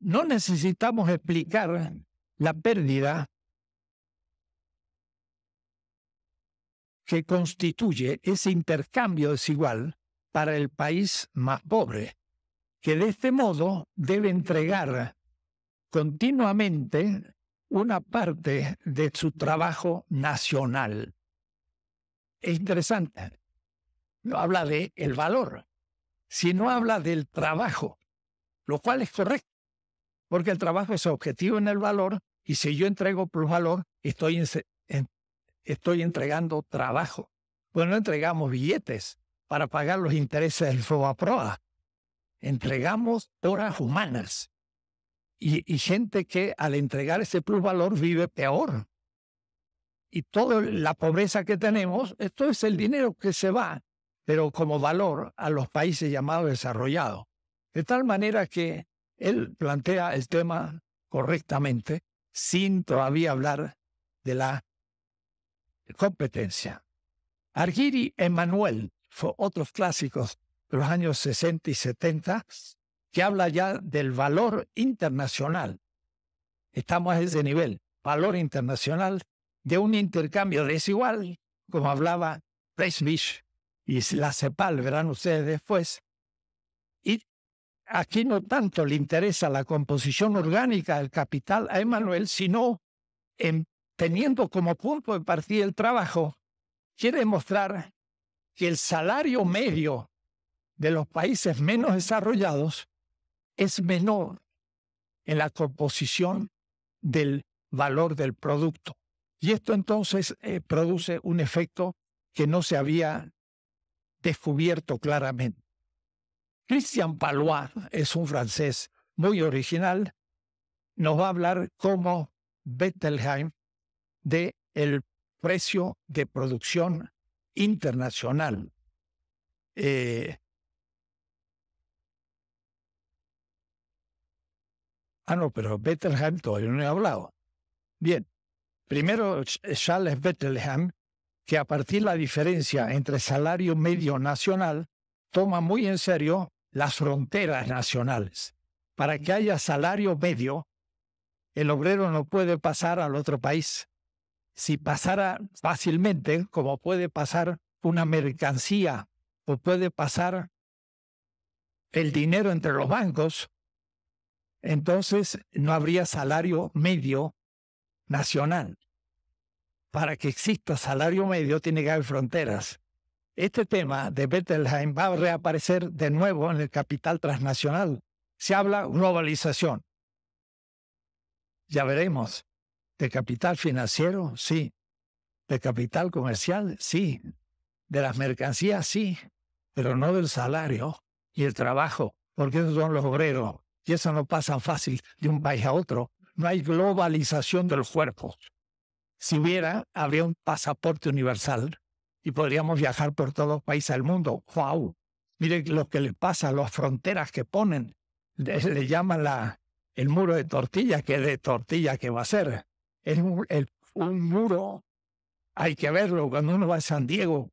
No necesitamos explicar la pérdida que constituye ese intercambio desigual para el país más pobre, que de este modo debe entregar continuamente una parte de su trabajo nacional. Es interesante. No habla de el valor, sino habla del trabajo, lo cual es correcto, porque el trabajo es objetivo en el valor y si yo entrego plusvalor, estoy, estoy entregando trabajo. Pues no entregamos billetes para pagar los intereses del FOBAPROA. Entregamos horas humanas y, gente que al entregar ese plusvalor vive peor. Y toda la pobreza que tenemos, esto es el dinero que se va, pero como valor a los países llamados desarrollados. De tal manera que él plantea el tema correctamente, sin todavía hablar de la competencia. Argiri Emanuel otros clásicos de los años 60 y 70, que habla ya del valor internacional. Estamos a ese nivel, valor internacional de un intercambio desigual, como hablaba Reisbisch y la CEPAL, verán ustedes después. Y aquí no tanto le interesa la composición orgánica del capital a Emanuel, sino en, teniendo como punto de partida el trabajo, quiere mostrar que el salario medio de los países menos desarrollados es menor en la composición del valor del producto. Y esto entonces eh, produce un efecto que no se había descubierto claramente. Christian Palois es un francés muy original, nos va a hablar como Bettelheim de el precio de producción internacional. Eh, Ah, no, pero Bethlehem todavía no he hablado. Bien, primero Charles Bethlehem, que a partir de la diferencia entre salario medio nacional, toma muy en serio las fronteras nacionales. Para que haya salario medio, el obrero no puede pasar al otro país. Si pasara fácilmente, como puede pasar una mercancía o puede pasar el dinero entre los bancos, entonces no habría salario medio nacional. Para que exista salario medio tiene que haber fronteras. Este tema de Bettelheim va a reaparecer de nuevo en el capital transnacional. Se habla globalización. Ya veremos. ¿De capital financiero? Sí. ¿De capital comercial? Sí. ¿De las mercancías? Sí. Pero no del salario y el trabajo, porque esos son los obreros y eso no pasa fácil de un país a otro. No hay globalización del cuerpo. Si hubiera, habría un pasaporte universal y podríamos viajar por todos los países del mundo. ¡Wow! Miren lo que les pasa, a las fronteras que ponen. Le, llaman el muro de tortilla, que de tortilla que va a ser. Es un, un muro. Hay que verlo cuando uno va a San Diego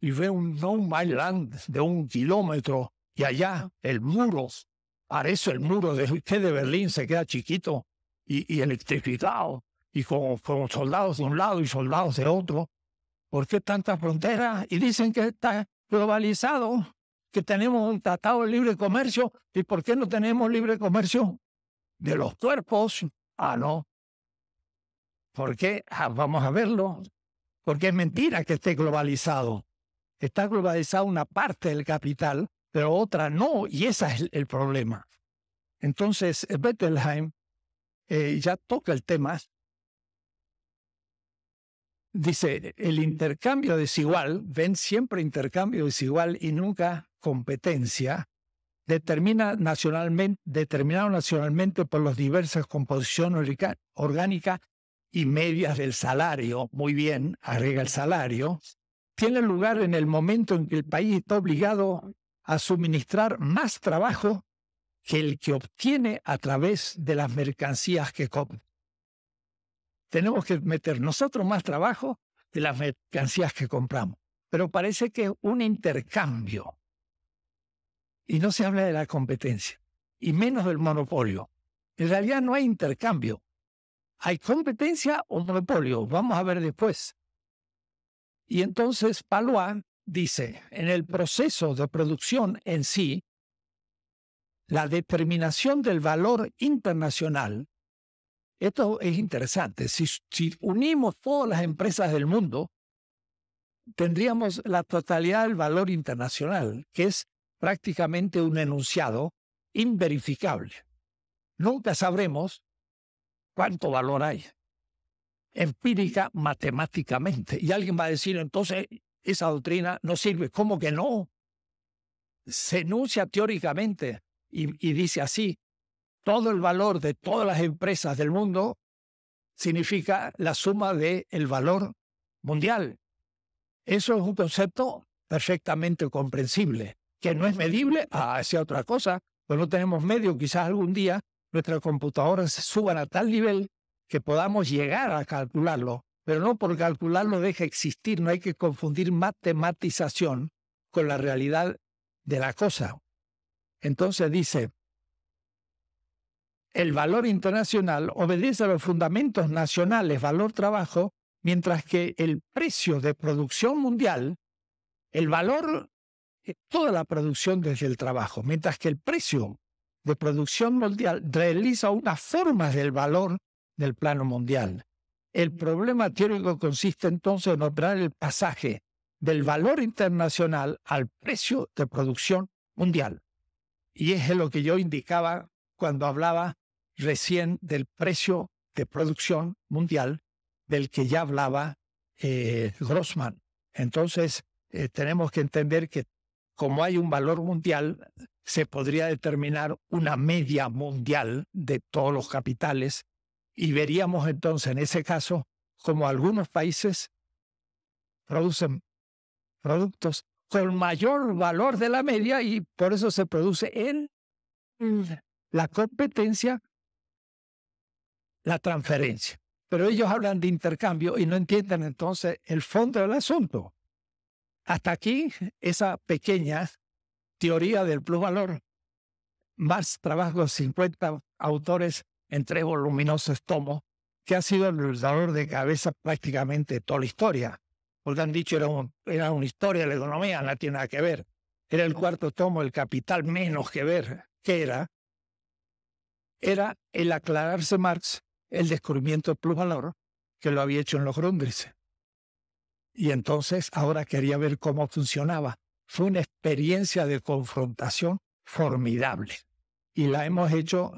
y ve un no my land de un kilómetro y allá el muro para eso el muro de, de Berlín se queda chiquito y, electrificado, y con, soldados de un lado y soldados de otro. ¿Por qué tantas fronteras? Y dicen que está globalizado, que tenemos un tratado de libre comercio, ¿y por qué no tenemos libre comercio de los cuerpos? Ah, no. ¿Por qué? Ah, vamos a verlo. Porque es mentira que esté globalizado. Está globalizado una parte del capital pero otra no, y ese es el, problema. Entonces, eh, Bettelheim eh, ya toca el tema. Dice, el intercambio desigual, ven siempre intercambio desigual y nunca competencia, determina nacionalmente, determinado nacionalmente por las diversas composiciones orgánicas y medias del salario, muy bien, agrega el salario, tiene lugar en el momento en que el país está obligado a suministrar más trabajo que el que obtiene a través de las mercancías que compra. Tenemos que meter nosotros más trabajo de las mercancías que compramos. Pero parece que es un intercambio. Y no se habla de la competencia, y menos del monopolio. En realidad no hay intercambio. Hay competencia o monopolio. Vamos a ver después. Y entonces Paloán dice, en el proceso de producción en sí, la determinación del valor internacional, esto es interesante, si, unimos todas las empresas del mundo, tendríamos la totalidad del valor internacional, que es prácticamente un enunciado inverificable. Nunca sabremos cuánto valor hay, empírica matemáticamente. Y alguien va a decir, entonces, esa doctrina no sirve. ¿Cómo que no? Se enuncia teóricamente y, dice así, todo el valor de todas las empresas del mundo significa la suma del el valor mundial. Eso es un concepto perfectamente comprensible, que no es medible hacia ah, otra cosa, pues no tenemos medio, quizás algún día nuestras computadoras suban a tal nivel que podamos llegar a calcularlo, pero no por calcular deja existir, no hay que confundir matematización con la realidad de la cosa. Entonces dice, el valor internacional obedece a los fundamentos nacionales, valor-trabajo, mientras que el precio de producción mundial, el valor, toda la producción desde el trabajo, mientras que el precio de producción mundial realiza una forma del valor del plano mundial. El problema teórico consiste entonces en operar el pasaje del valor internacional al precio de producción mundial. Y es lo que yo indicaba cuando hablaba recién del precio de producción mundial del que ya hablaba eh, Grossman. Entonces, eh, tenemos que entender que como hay un valor mundial, se podría determinar una media mundial de todos los capitales y veríamos entonces en ese caso como algunos países producen productos con mayor valor de la media y por eso se produce en mm. la competencia, la transferencia. Pero ellos hablan de intercambio y no entienden entonces el fondo del asunto. Hasta aquí esa pequeña teoría del plusvalor. más trabajo 50 autores en tres voluminosos tomos, que ha sido el dolor de cabeza prácticamente toda la historia. Porque han dicho era, era una historia de la economía, no tiene nada que ver. Era el cuarto tomo, el capital menos que ver, que era, era el aclararse Marx el descubrimiento del plusvalor que lo había hecho en los Grundrisse. Y entonces ahora quería ver cómo funcionaba. Fue una experiencia de confrontación formidable. Y la hemos hecho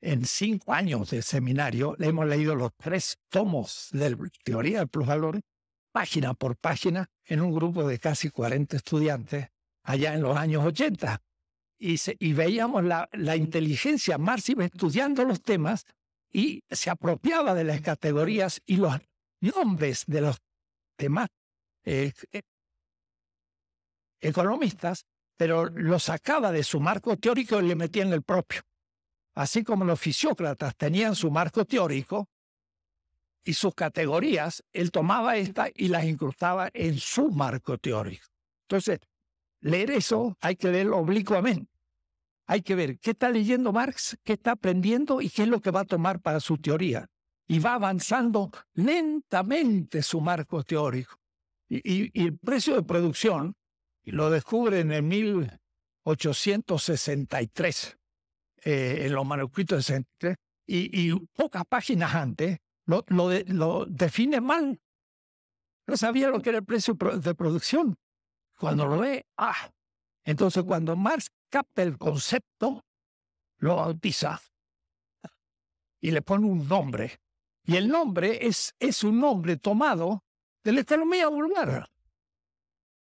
en cinco años de seminario le hemos leído los tres tomos de Teoría del plusvalor página por página, en un grupo de casi 40 estudiantes allá en los años 80. Y, veíamos la, inteligencia máxima estudiando los temas y se apropiaba de las categorías y los nombres de los temas eh, eh, economistas, pero lo sacaba de su marco teórico y le metía en el propio así como los fisiócratas tenían su marco teórico y sus categorías, él tomaba estas y las incrustaba en su marco teórico. Entonces, leer eso hay que leerlo oblicuamente. Hay que ver qué está leyendo Marx, qué está aprendiendo y qué es lo que va a tomar para su teoría. Y va avanzando lentamente su marco teórico. Y, el precio de producción lo descubre en el 1863 eh, en los manuscritos de y, pocas páginas antes, lo, define mal. No sabía lo que era el precio de producción. Cuando lo ve, ah. Entonces, cuando Marx capta el concepto, lo bautiza y le pone un nombre. Y el nombre es, es un nombre tomado de la economía vulgar.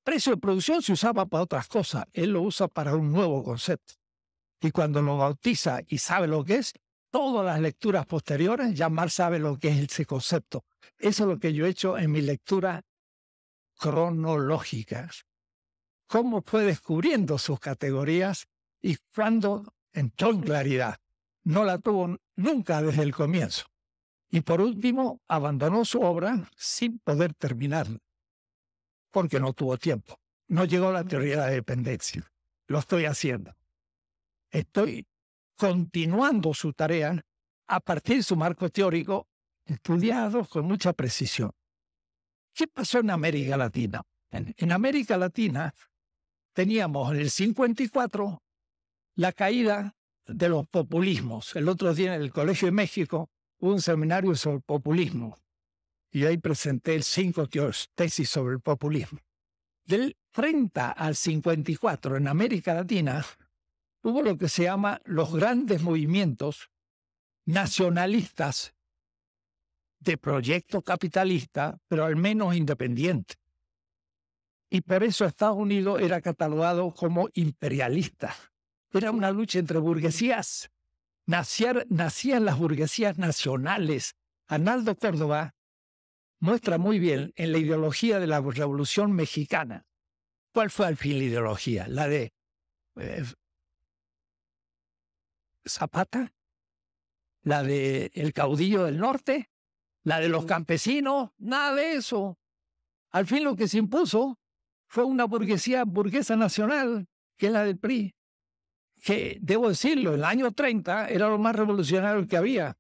Precio de producción se usaba para otras cosas. Él lo usa para un nuevo concepto y cuando lo bautiza y sabe lo que es, todas las lecturas posteriores ya más sabe lo que es ese concepto. Eso es lo que yo he hecho en mi lectura cronológicas, Cómo fue descubriendo sus categorías y cuando entró en claridad. No la tuvo nunca desde el comienzo. Y por último, abandonó su obra sin poder terminarla, porque no tuvo tiempo. No llegó la teoría de dependencia. Lo estoy haciendo estoy continuando su tarea a partir de su marco teórico estudiado con mucha precisión. ¿Qué pasó en América Latina? En, América Latina teníamos en el 54 la caída de los populismos. El otro día en el Colegio de México hubo un seminario sobre populismo y ahí presenté el cinco tesis sobre el populismo. Del 30 al 54 en América Latina Hubo lo que se llama los grandes movimientos nacionalistas de proyecto capitalista, pero al menos independiente. Y por eso Estados Unidos era catalogado como imperialista. Era una lucha entre burguesías. nacían las burguesías nacionales. Arnaldo Córdoba muestra muy bien en la ideología de la Revolución Mexicana. ¿Cuál fue al fin la ideología? La de eh, Zapata, la de el caudillo del norte, la de los campesinos, nada de eso. Al fin lo que se impuso fue una burguesía burguesa nacional, que es la del PRI, que, debo decirlo, en el año 30 era lo más revolucionario que había.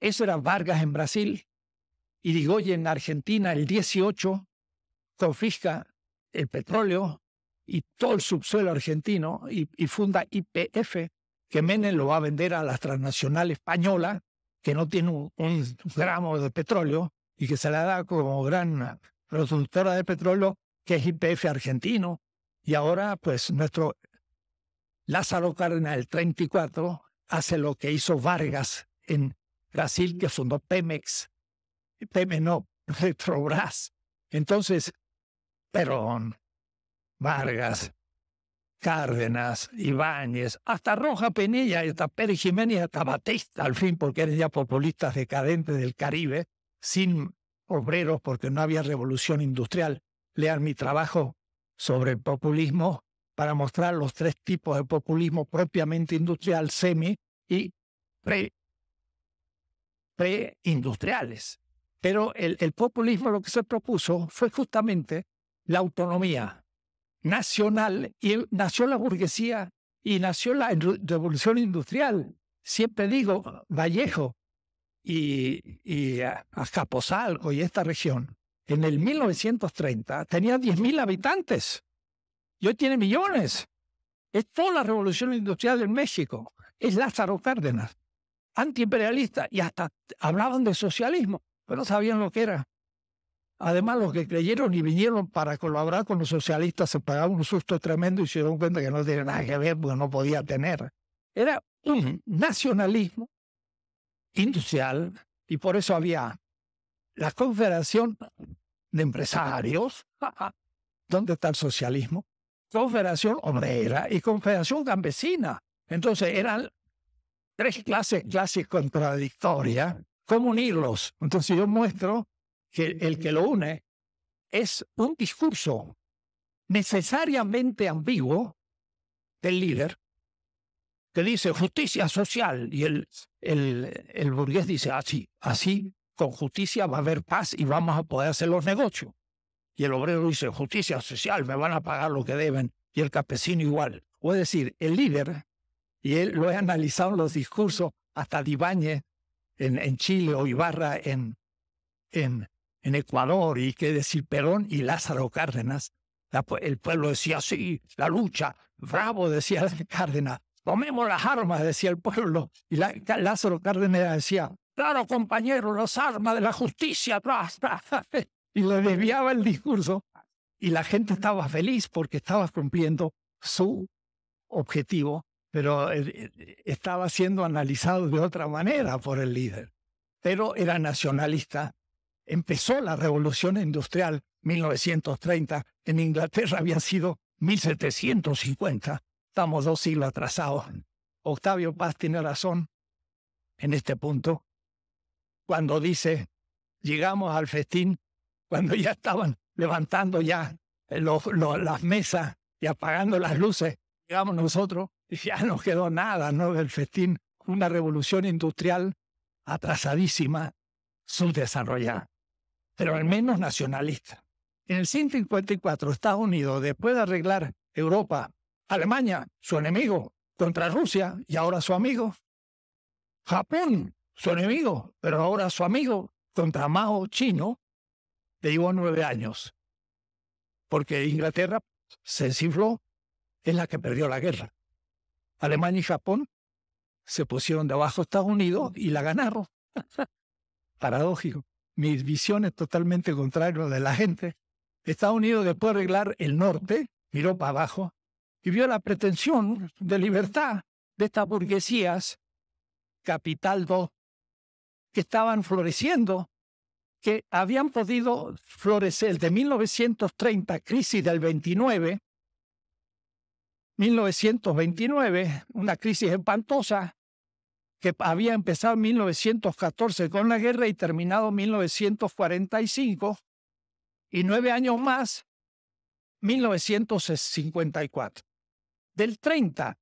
Eso era Vargas en Brasil, y Digoy en Argentina, el 18, confisca el petróleo y todo el subsuelo argentino y, y funda IPF que Menem lo va a vender a la transnacional española, que no tiene un, gramo de petróleo y que se la da como gran productora de petróleo, que es IPF argentino. Y ahora, pues, nuestro Lázaro Cárdenas, el 34, hace lo que hizo Vargas en Brasil, que fundó Pemex. Pemex no, Petrobras. Entonces, Perón, Vargas, Cárdenas, Ibáñez, hasta Roja Penella, hasta Pérez Jiménez, hasta Batista, al fin, porque eran ya populistas decadentes del Caribe, sin obreros, porque no había revolución industrial. Lean mi trabajo sobre el populismo para mostrar los tres tipos de populismo propiamente industrial, semi y pre, preindustriales. Pero el populismo lo que se propuso fue justamente la autonomía, nacional y nació la burguesía y nació la revolución industrial. Siempre digo Vallejo y, y y esta región. En el 1930 tenía 10.000 habitantes y hoy tiene millones. Es toda la revolución industrial de México. Es Lázaro Cárdenas, antiimperialista y hasta hablaban de socialismo, pero no sabían lo que era. Además, los que creyeron y vinieron para colaborar con los socialistas se pagaban un susto tremendo y se dieron cuenta que no tenía nada que ver porque no podía tener. Era un nacionalismo industrial y por eso había la Confederación de Empresarios, ¿dónde está el socialismo? Confederación Obrera y Confederación Campesina. Entonces eran tres clases, clases contradictorias. ¿Cómo unirlos? Entonces yo muestro que el que lo une es un discurso necesariamente ambiguo del líder que dice justicia social y el, el, burgués dice así, ah, así con justicia va a haber paz y vamos a poder hacer los negocios. Y el obrero dice justicia social, me van a pagar lo que deben y el campesino igual. O es decir, el líder, y él lo he analizado en los discursos hasta Dibañe en, en Chile o Ibarra en, en, en Ecuador, y que decir Perón y Lázaro Cárdenas, el pueblo decía, sí, la lucha, bravo, decía Cárdenas, tomemos las armas, decía el pueblo, y Lázaro Cárdenas decía, claro, compañero, las armas de la justicia, y le desviaba el discurso, y la gente estaba feliz porque estaba cumpliendo su objetivo, pero eh, eh, estaba siendo analizado de otra manera por el líder. Pero era nacionalista empezó la revolución industrial 1930, en Inglaterra habían sido 1750. Estamos dos siglos atrasados. Octavio Paz tiene razón en este punto cuando dice, llegamos al festín, cuando ya estaban levantando ya las mesas y apagando las luces, llegamos nosotros y ya no quedó nada ¿no? del festín, una revolución industrial atrasadísima, subdesarrollada pero al menos nacionalista. En el 154, Estados Unidos, después de arreglar Europa, Alemania, su enemigo, contra Rusia y ahora su amigo. Japón, su enemigo, pero ahora su amigo, contra Mao chino, le llevó nueve años. Porque Inglaterra se desinfló, es la que perdió la guerra. Alemania y Japón se pusieron debajo de Estados Unidos y la ganaron. Paradójico mis visiones totalmente contrarias de la gente, Estados Unidos después de arreglar el norte, miró para abajo y vio la pretensión de libertad de estas burguesías, capital que estaban floreciendo, que habían podido florecer de 1930, crisis del 29, 1929, una crisis espantosa, que había empezado en 1914 con la guerra y terminado en 1945, y nueve años más, 1954. Del 30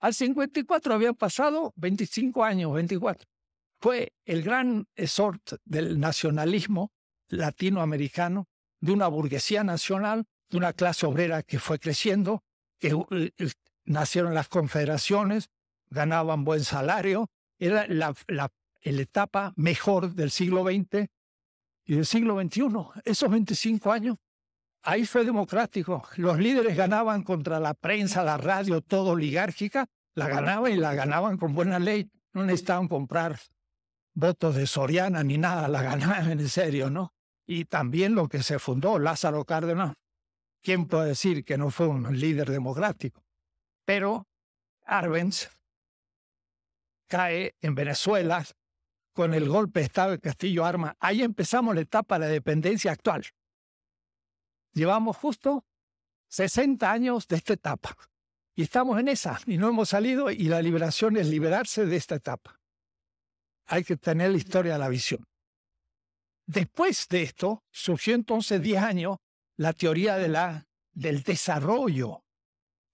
al 54 habían pasado 25 años, 24. Fue el gran exhort del nacionalismo latinoamericano, de una burguesía nacional, de una clase obrera que fue creciendo, que eh, eh, nacieron las confederaciones, ganaban buen salario, era la, la, etapa mejor del siglo XX y del siglo XXI. Esos 25 años, ahí fue democrático. Los líderes ganaban contra la prensa, la radio, todo oligárquica, la ganaban y la ganaban con buena ley. No necesitaban comprar votos de Soriana ni nada, la ganaban en serio, ¿no? Y también lo que se fundó, Lázaro Cárdenas. ¿Quién puede decir que no fue un líder democrático? Pero Arbenz cae en Venezuela con el golpe de Estado de Castillo Arma. Ahí empezamos la etapa de la dependencia actual. Llevamos justo 60 años de esta etapa. Y estamos en esa, y no hemos salido, y la liberación es liberarse de esta etapa. Hay que tener la historia de la visión. Después de esto, surgió entonces 10 años la teoría de la, del desarrollo.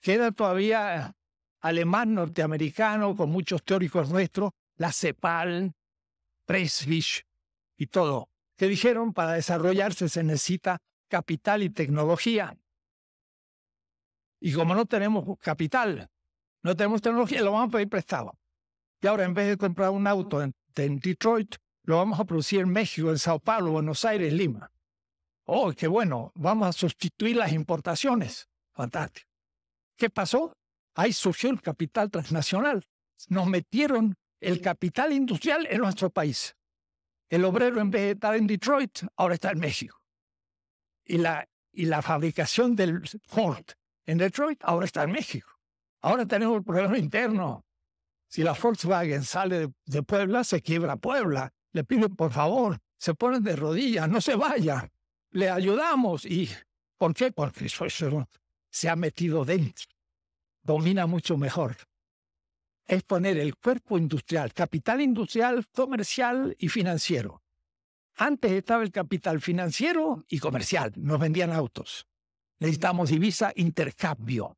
Queda todavía alemán norteamericano con muchos teóricos nuestros, la CEPAL, Preswich y todo, que dijeron para desarrollarse se necesita capital y tecnología. Y como no tenemos capital, no tenemos tecnología, lo vamos a pedir prestado. Y ahora en vez de comprar un auto en, Detroit, lo vamos a producir en México, en Sao Paulo, Buenos Aires, Lima. Oh, qué bueno, vamos a sustituir las importaciones. Fantástico. ¿Qué pasó? ahí surgió el capital transnacional. Nos metieron el capital industrial en nuestro país. El obrero en vez de estar en Detroit, ahora está en México. Y la, y la fabricación del Ford en Detroit, ahora está en México. Ahora tenemos el problema interno. Si la Volkswagen sale de, Puebla, se quiebra Puebla. Le piden por favor, se ponen de rodillas, no se vayan. Le ayudamos. ¿Y por qué? Porque eso se ha metido dentro domina mucho mejor. Es poner el cuerpo industrial, capital industrial, comercial y financiero. Antes estaba el capital financiero y comercial, nos vendían autos. Necesitamos divisa, intercambio.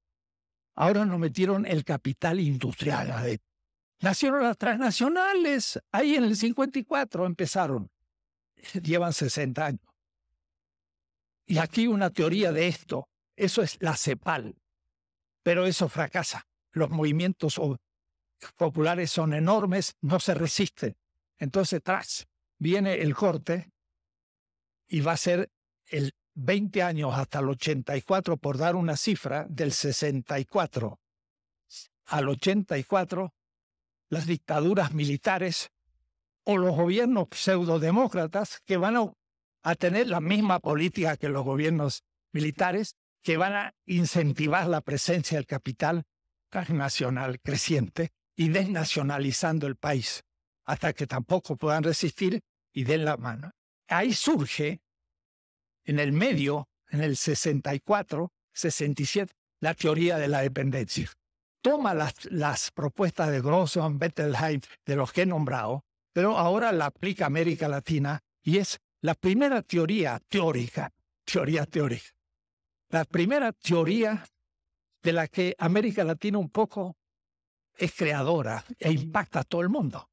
Ahora nos metieron el capital industrial. Nacieron las transnacionales, ahí en el 54 empezaron. Llevan 60 años. Y aquí una teoría de esto, eso es la CEPAL, pero eso fracasa. Los movimientos populares son enormes, no se resisten. Entonces, tras, viene el corte y va a ser el 20 años hasta el 84, por dar una cifra, del 64 al 84, las dictaduras militares o los gobiernos pseudodemócratas que van a, a tener la misma política que los gobiernos militares, que van a incentivar la presencia del capital nacional creciente y desnacionalizando el país, hasta que tampoco puedan resistir y den la mano. Ahí surge, en el medio, en el 64, 67, la teoría de la dependencia. Toma las, propuestas de Grossman, Bettelheim, de los que he nombrado, pero ahora la aplica América Latina y es la primera teoría teórica, teoría teórica, la primera teoría de la que América Latina un poco es creadora e impacta a todo el mundo,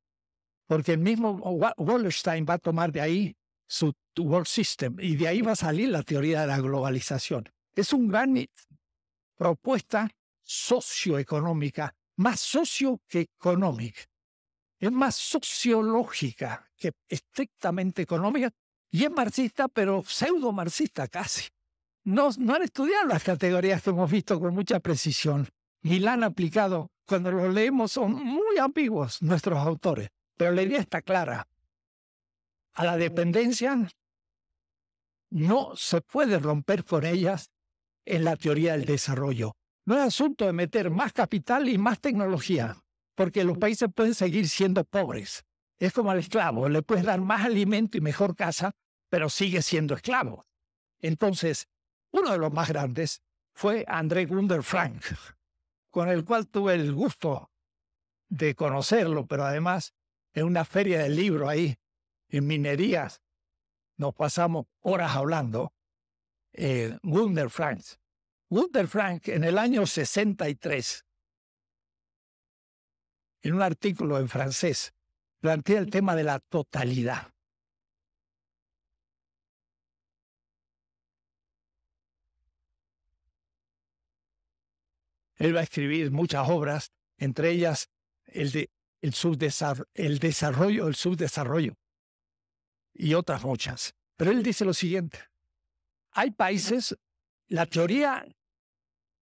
porque el mismo Wallerstein va a tomar de ahí su World System y de ahí va a salir la teoría de la globalización. Es un gran propuesta socioeconómica, más socio que económica. Es más sociológica que estrictamente económica y es marxista, pero pseudo marxista casi no, han estudiado las categorías que hemos visto con mucha precisión ni la han aplicado. Cuando lo leemos son muy ambiguos nuestros autores, pero la idea está clara. A la dependencia no se puede romper por ellas en la teoría del desarrollo. No es asunto de meter más capital y más tecnología, porque los países pueden seguir siendo pobres. Es como al esclavo, le puedes dar más alimento y mejor casa, pero sigue siendo esclavo. Entonces, uno de los más grandes fue André Gunder Frank, con el cual tuve el gusto de conocerlo, pero además en una feria de libro ahí, en minerías, nos pasamos horas hablando. Eh, Frank. Gunder Frank en el año 63, en un artículo en francés, plantea el tema de la totalidad. Él va a escribir muchas obras, entre ellas el, de, el desarrollo, el subdesarrollo y otras muchas. Pero él dice lo siguiente, hay países, la teoría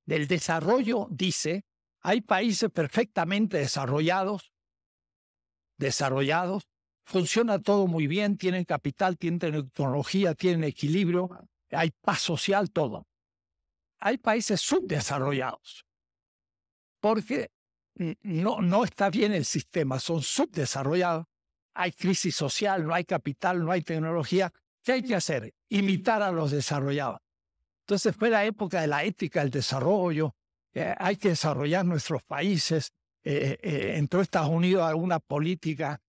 del desarrollo dice, hay países perfectamente desarrollados, desarrollados, funciona todo muy bien, tienen capital, tienen tecnología, tienen equilibrio, hay paz social, todo. Hay países subdesarrollados porque no, no está bien el sistema, son subdesarrollados, hay crisis social, no hay capital, no hay tecnología. ¿Qué hay que hacer? Imitar a los desarrollados. Entonces fue la época de la ética, el desarrollo, eh, hay que desarrollar nuestros países. Eh, eh, entró Estados Unidos a una política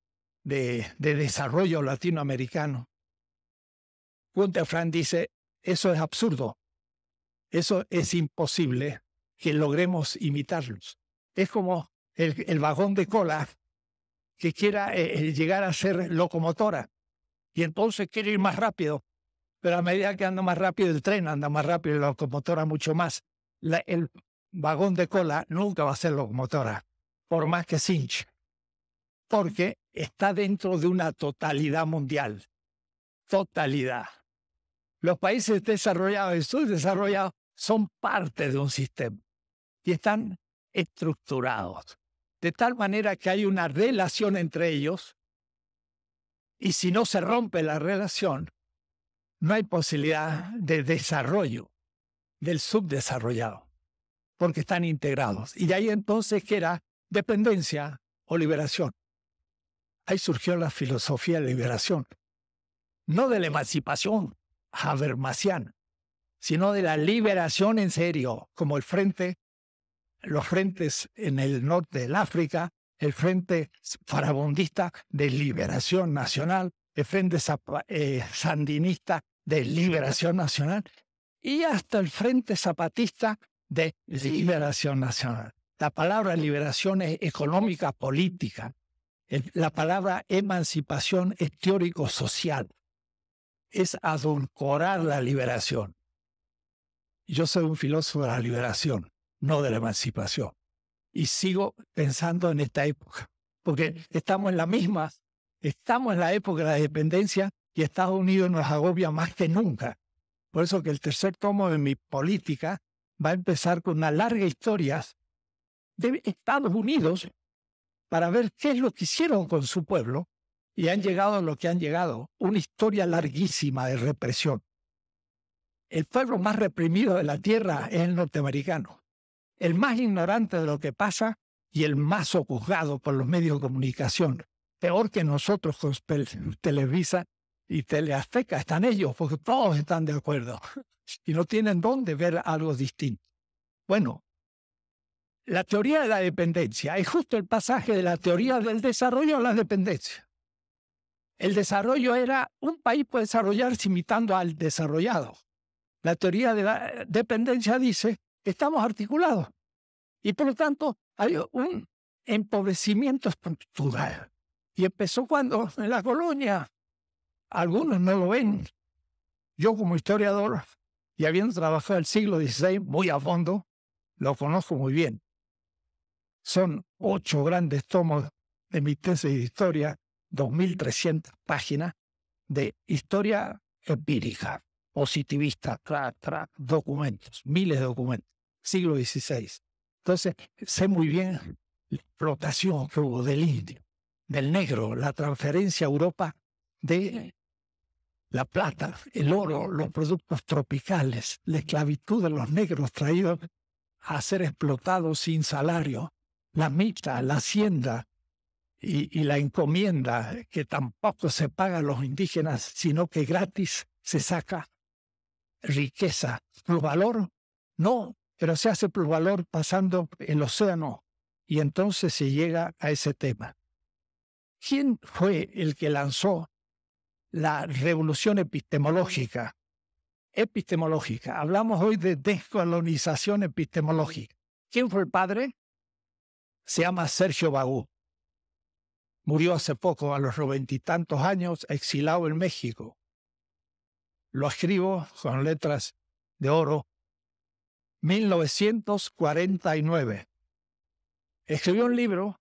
de, de desarrollo latinoamericano. Gunther Frank dice, eso es absurdo, eso es imposible, que logremos imitarlos. Es como el, vagón de cola que quiera eh, eh, llegar a ser locomotora y entonces quiere ir más rápido, pero a medida que anda más rápido el tren, anda más rápido la locomotora mucho más. el vagón de cola nunca va a ser locomotora, por más que cinch, porque está dentro de una totalidad mundial. Totalidad. Los países desarrollados y subdesarrollados son parte de un sistema y están estructurados, de tal manera que hay una relación entre ellos y si no se rompe la relación, no hay posibilidad de desarrollo del subdesarrollado, porque están integrados. Y de ahí entonces que era dependencia o liberación. Ahí surgió la filosofía de liberación, no de la emancipación habermasiana, sino de la liberación en serio, como el frente los frentes en el norte del África, el Frente Farabundista de Liberación Nacional, el Frente eh, Sandinista de Liberación Nacional y hasta el Frente Zapatista de Liberación Nacional. La palabra liberación es económica política. La palabra emancipación es teórico-social. Es adulcorar la liberación. Yo soy un filósofo de la liberación no de la emancipación. Y sigo pensando en esta época, porque estamos en la misma, estamos en la época de la dependencia y Estados Unidos nos agobia más que nunca. Por eso que el tercer tomo de mi política va a empezar con una larga historia de Estados Unidos para ver qué es lo que hicieron con su pueblo y han llegado a lo que han llegado, una historia larguísima de represión. El pueblo más reprimido de la tierra es el norteamericano el más ignorante de lo que pasa y el más juzgado por los medios de comunicación. Peor que nosotros con Televisa y Teleazteca, están ellos, porque todos están de acuerdo y no tienen dónde ver algo distinto. Bueno, la teoría de la dependencia es justo el pasaje de la teoría del desarrollo a la dependencia. El desarrollo era un país puede desarrollarse imitando al desarrollado. La teoría de la dependencia dice estamos articulados. Y por lo tanto, hay un empobrecimiento estructural. Y empezó cuando en la colonia, algunos no lo ven. Yo como historiador, y habiendo trabajado el siglo XVI muy a fondo, lo conozco muy bien. Son ocho grandes tomos de mi tesis de historia, 2.300 páginas de historia empírica positivista, documentos, miles de documentos, siglo XVI. Entonces, sé muy bien la explotación que hubo del indio, del negro, la transferencia a Europa de la plata, el oro, los productos tropicales, la esclavitud de los negros traídos a ser explotados sin salario, la mita, la hacienda y, y la encomienda que tampoco se paga a los indígenas, sino que gratis se saca riqueza, plusvalor, no, pero se hace plusvalor pasando el océano y entonces se llega a ese tema. ¿Quién fue el que lanzó la revolución epistemológica? Epistemológica. Hablamos hoy de descolonización epistemológica. ¿Quién fue el padre? Se llama Sergio Bagú. Murió hace poco, a los noventa años, exilado en México lo escribo con letras de oro, 1949. Escribió un libro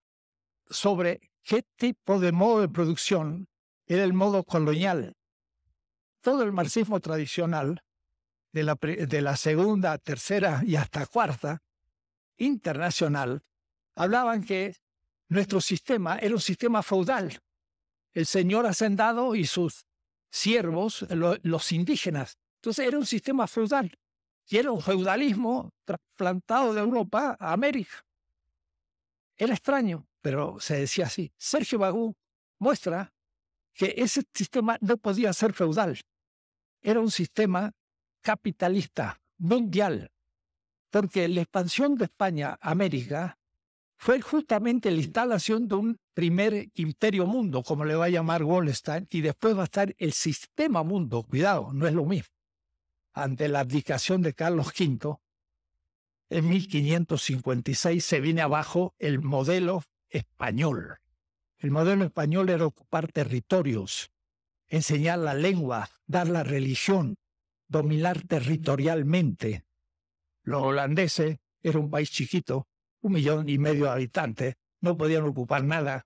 sobre qué tipo de modo de producción era el modo colonial. Todo el marxismo tradicional de la, segunda, tercera y hasta cuarta internacional hablaban que nuestro sistema era un sistema feudal. El señor hacendado y sus siervos, los indígenas. Entonces era un sistema feudal y era un feudalismo trasplantado de Europa a América. Era extraño, pero se decía así. Sergio Bagú muestra que ese sistema no podía ser feudal. Era un sistema capitalista, mundial, porque la expansión de España a América fue justamente la instalación de un primer imperio mundo, como le va a llamar Wallenstein, y después va a estar el sistema mundo, cuidado, no es lo mismo, ante la abdicación de Carlos V, en 1556 se viene abajo el modelo español. El modelo español era ocupar territorios, enseñar la lengua, dar la religión, dominar territorialmente. Los holandeses era un país chiquito, un millón y medio de habitantes, no podían ocupar nada,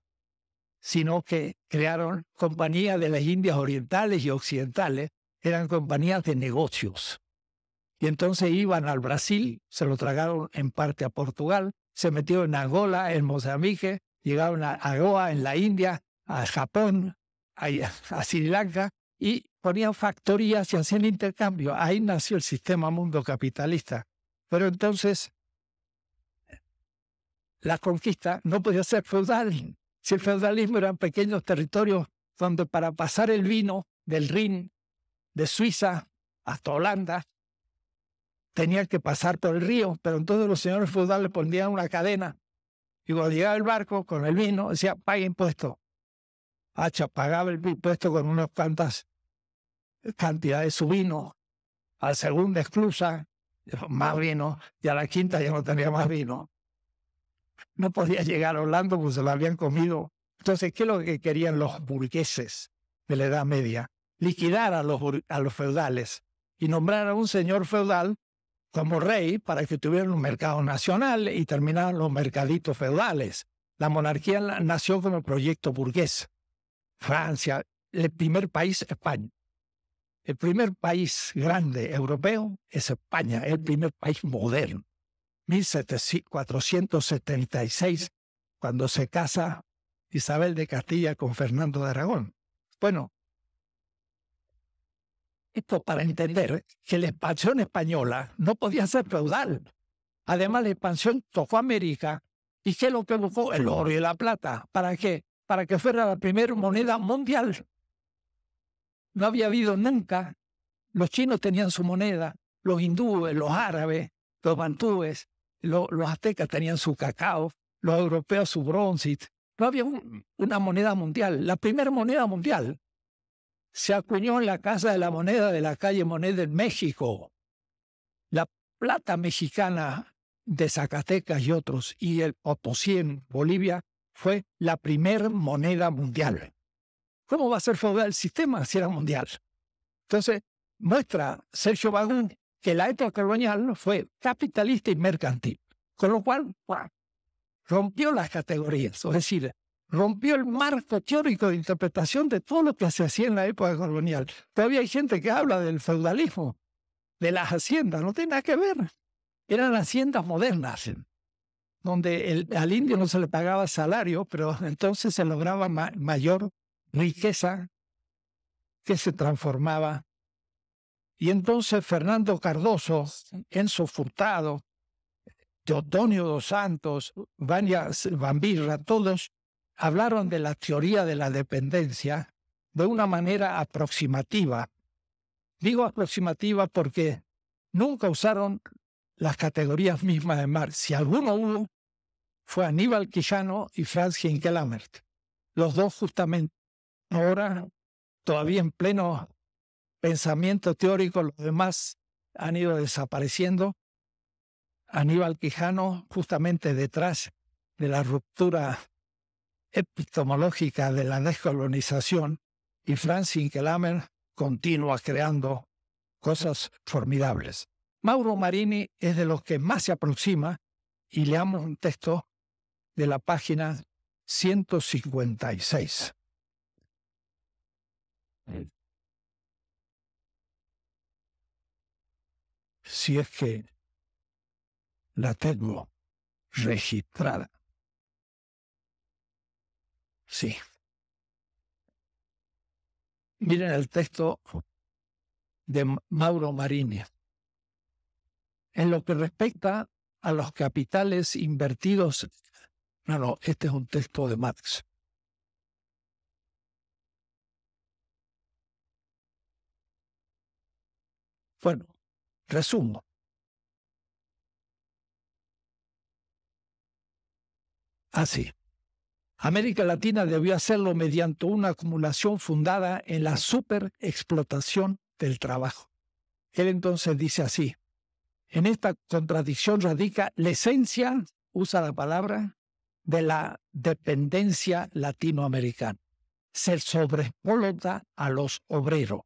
sino que crearon compañías de las Indias orientales y occidentales, eran compañías de negocios. Y entonces iban al Brasil, se lo tragaron en parte a Portugal, se metió en Angola, en Mozambique, llegaron a Goa, en la India, a Japón, a, a Sri Lanka, y ponían factorías y hacían intercambio. Ahí nació el sistema mundo capitalista. Pero entonces la conquista no podía ser feudal, si el feudalismo eran pequeños territorios donde para pasar el vino del Rin, de Suiza hasta Holanda, tenía que pasar por el río, pero entonces los señores feudales ponían una cadena y cuando llegaba el barco con el vino, decía, pague impuesto. Hacha pagaba el impuesto con unas cuantas cantidades de su vino. la segunda exclusa, más vino, y a la quinta ya no tenía más vino no podía llegar a Orlando porque se lo habían comido. Entonces, ¿qué es lo que querían los burgueses de la Edad Media? Liquidar a los, a los feudales y nombrar a un señor feudal como rey para que tuvieran un mercado nacional y terminaran los mercaditos feudales. La monarquía nació como proyecto burgués. Francia, el primer país, España. El primer país grande europeo es España, el primer país moderno. 1476, cuando se casa Isabel de Castilla con Fernando de Aragón. Bueno, esto para entender ¿eh? que la expansión española no podía ser feudal. Además, la expansión tocó América y que lo que buscó el oro y la plata. ¿Para qué? Para que fuera la primera moneda mundial. No había habido nunca. Los chinos tenían su moneda, los hindúes, los árabes, los mantúes los aztecas tenían su cacao, los europeos su bronce. No había una moneda mundial. La primera moneda mundial se acuñó en la Casa de la Moneda de la calle Moneda en México. La plata mexicana de Zacatecas y otros y el Potosí en Bolivia fue la primera moneda mundial. ¿Cómo va a ser feudal el sistema si era mundial? Entonces, muestra Sergio Bagún que la época colonial fue capitalista y mercantil, con lo cual rompió las categorías, es decir, rompió el marco teórico de interpretación de todo lo que se hacía en la época colonial. Todavía hay gente que habla del feudalismo, de las haciendas, no tiene nada que ver. Eran haciendas modernas, donde al indio no se le pagaba salario, pero entonces se lograba mayor riqueza que se transformaba y entonces Fernando Cardoso, Enzo Furtado, Teodonio dos Santos, Vania Bambirra, todos hablaron de la teoría de la dependencia de una manera aproximativa. Digo aproximativa porque nunca usaron las categorías mismas de Marx. Si alguno hubo, fue Aníbal Quillano y Franz Hinkelamert. Los dos justamente ahora, todavía en pleno pensamiento teórico, los demás han ido desapareciendo. Aníbal Quijano, justamente detrás de la ruptura epistemológica de la descolonización, y Franz Inkelamer continúa creando cosas formidables. Mauro Marini es de los que más se aproxima y leamos un texto de la página 156. si es que la tengo registrada. Sí. Miren el texto de Mauro Marini. En lo que respecta a los capitales invertidos, no, no, este es un texto de Marx. Bueno, Resumo. Así. Ah, América Latina debió hacerlo mediante una acumulación fundada en la superexplotación del trabajo. Él entonces dice así, en esta contradicción radica la esencia, usa la palabra, de la dependencia latinoamericana. ser sobreexplota a los obreros.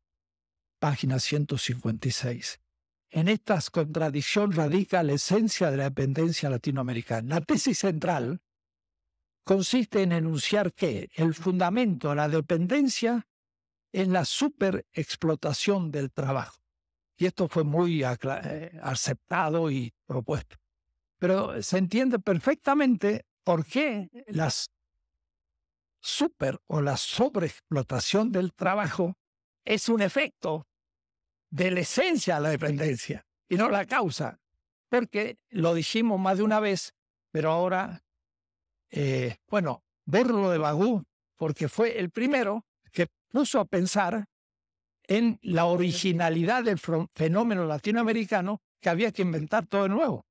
Página 156. En esta contradicción radica la esencia de la dependencia latinoamericana. La tesis central consiste en enunciar que el fundamento de la dependencia es la superexplotación del trabajo. Y esto fue muy eh, aceptado y propuesto. Pero se entiende perfectamente por qué la super o la sobreexplotación del trabajo es un efecto de la esencia de la dependencia y no la causa. Porque lo dijimos más de una vez, pero ahora, eh, bueno, verlo de Bagú, porque fue el primero que puso a pensar en la originalidad del fenómeno latinoamericano que había que inventar todo de nuevo.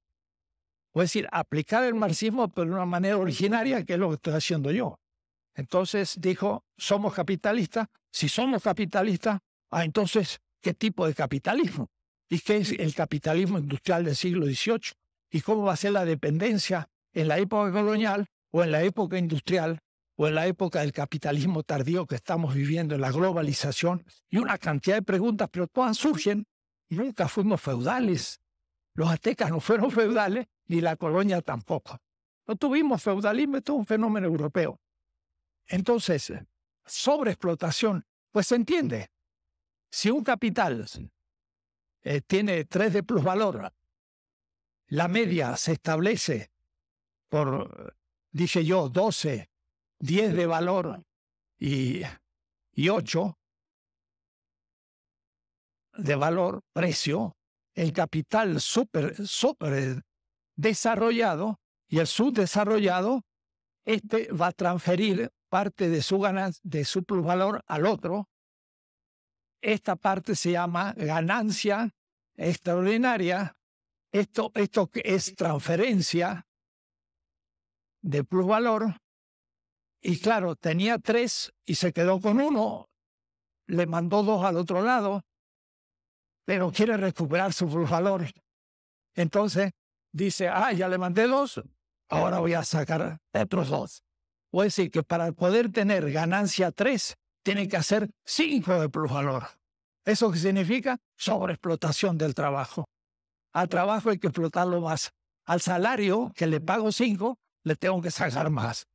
O es decir, aplicar el marxismo pero de una manera originaria, que es lo que estoy haciendo yo. Entonces dijo, somos capitalistas, si somos capitalistas, ah, entonces ¿Qué tipo de capitalismo? ¿Y qué es el capitalismo industrial del siglo XVIII? ¿Y cómo va a ser la dependencia en la época colonial o en la época industrial o en la época del capitalismo tardío que estamos viviendo, en la globalización? Y una cantidad de preguntas, pero todas surgen. Nunca fuimos feudales. Los aztecas no fueron feudales, ni la colonia tampoco. No tuvimos feudalismo, esto es un fenómeno europeo. Entonces, sobreexplotación, pues se entiende, si un capital eh, tiene 3 de plusvalor, la media se establece por, dije yo, 12, 10 de valor y, y 8 de valor, precio, el capital super, desarrollado y el subdesarrollado, este va a transferir parte de su, ganas, de su plusvalor al otro esta parte se llama ganancia extraordinaria. Esto, esto es transferencia de plusvalor. Y claro, tenía tres y se quedó con uno. Le mandó dos al otro lado, pero quiere recuperar su plusvalor. Entonces dice, ah, ya le mandé dos, ahora voy a sacar otros dos. a decir que para poder tener ganancia tres, tiene que hacer cinco de plusvalor. ¿Eso qué significa? Sobreexplotación del trabajo. Al trabajo hay que explotarlo más. Al salario, que le pago cinco, le tengo que sacar más.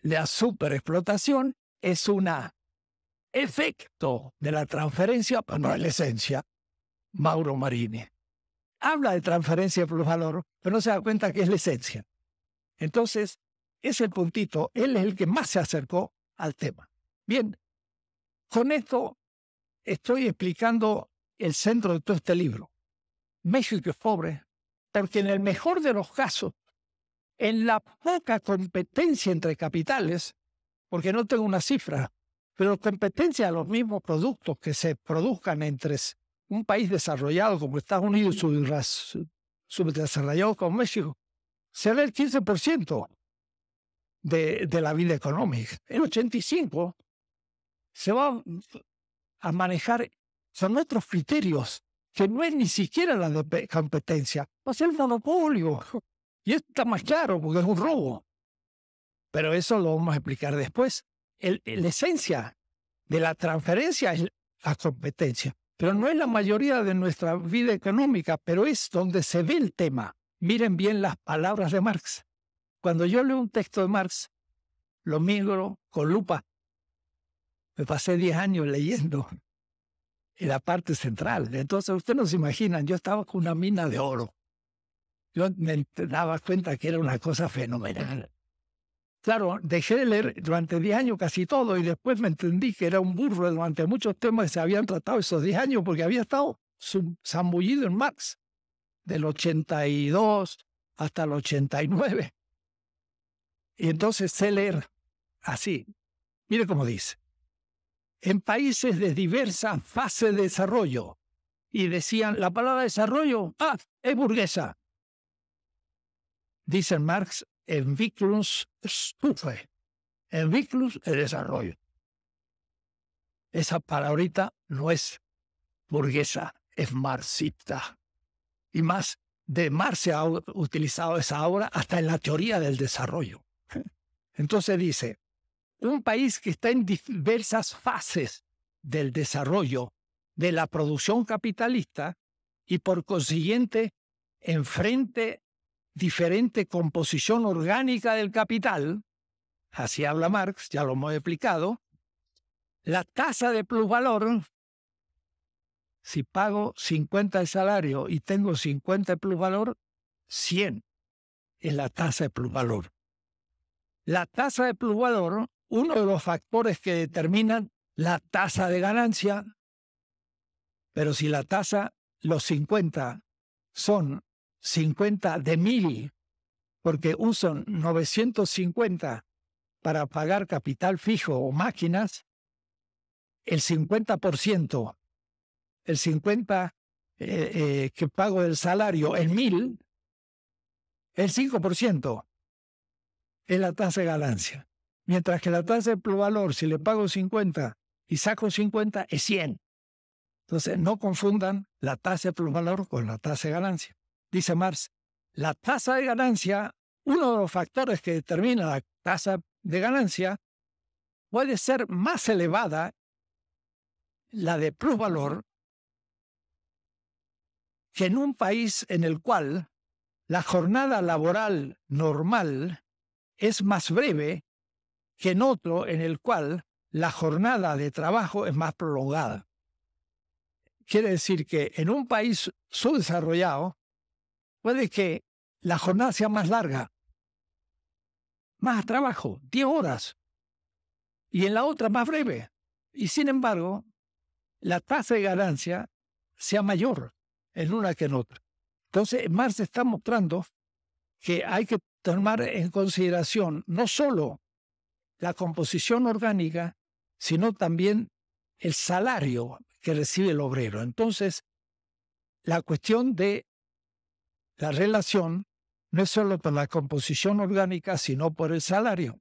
La superexplotación es un efecto de la transferencia, pero no es la esencia. Mauro Marini. Habla de transferencia de plusvalor, pero no se da cuenta que es la esencia. Entonces, es el puntito, él es el que más se acercó al tema. Bien, con esto estoy explicando el centro de todo este libro. México es pobre, porque en el mejor de los casos, en la poca competencia entre capitales, porque no tengo una cifra, pero competencia a los mismos productos que se produzcan entre un país desarrollado como Estados Unidos, y subdesarrollado como México, será el 15% de, de la vida económica. El 85% se va a manejar son nuestros criterios, que no es ni siquiera la competencia, va a ser el monopolio. Y está más claro porque es un robo. Pero eso lo vamos a explicar después. la esencia de la transferencia es la competencia, pero no es la mayoría de nuestra vida económica, pero es donde se ve el tema. Miren bien las palabras de Marx. Cuando yo leo un texto de Marx, lo miro con lupa me pasé 10 años leyendo en la parte central. Entonces, ustedes no se imaginan, yo estaba con una mina de oro. Yo me daba cuenta que era una cosa fenomenal. Claro, dejé de leer durante 10 años casi todo y después me entendí que era un burro durante muchos temas que se habían tratado esos 10 años porque había estado zambullido en Marx, del 82 hasta el 89. Y entonces sé leer así. Mire cómo dice en países de diversas fases de desarrollo. Y decían, la palabra desarrollo, ah, es burguesa. Dicen Marx, ...en ...en Entwicklung el desarrollo. Esa palabrita no es burguesa, es marxista. Y más, de Marx se ha utilizado esa obra hasta en la teoría del desarrollo. Entonces dice, un país que está en diversas fases del desarrollo de la producción capitalista y por consiguiente enfrente diferente composición orgánica del capital, así habla Marx, ya lo hemos explicado, la tasa de plusvalor, si pago 50 de salario y tengo 50 de plusvalor, 100 es la tasa de plusvalor. La tasa de plusvalor uno de los factores que determinan la tasa de ganancia, pero si la tasa, los 50, son 50 de mil, porque usan 950 para pagar capital fijo o máquinas, el 50%, el 50 eh, eh, que pago del salario en mil, el 5% es la tasa de ganancia. Mientras que la tasa de plusvalor, si le pago 50 y saco 50, es 100. Entonces, no confundan la tasa de plusvalor con la tasa de ganancia. Dice Marx, la tasa de ganancia, uno de los factores que determina la tasa de ganancia, puede ser más elevada la de plusvalor que en un país en el cual la jornada laboral normal es más breve que en otro en el cual la jornada de trabajo es más prolongada. Quiere decir que en un país subdesarrollado puede que la jornada sea más larga, más trabajo, 10 horas, y en la otra más breve. Y sin embargo, la tasa de ganancia sea mayor en una que en otra. Entonces, Marx está mostrando que hay que tomar en consideración no solo la composición orgánica, sino también el salario que recibe el obrero. Entonces, la cuestión de la relación no es solo por la composición orgánica, sino por el salario.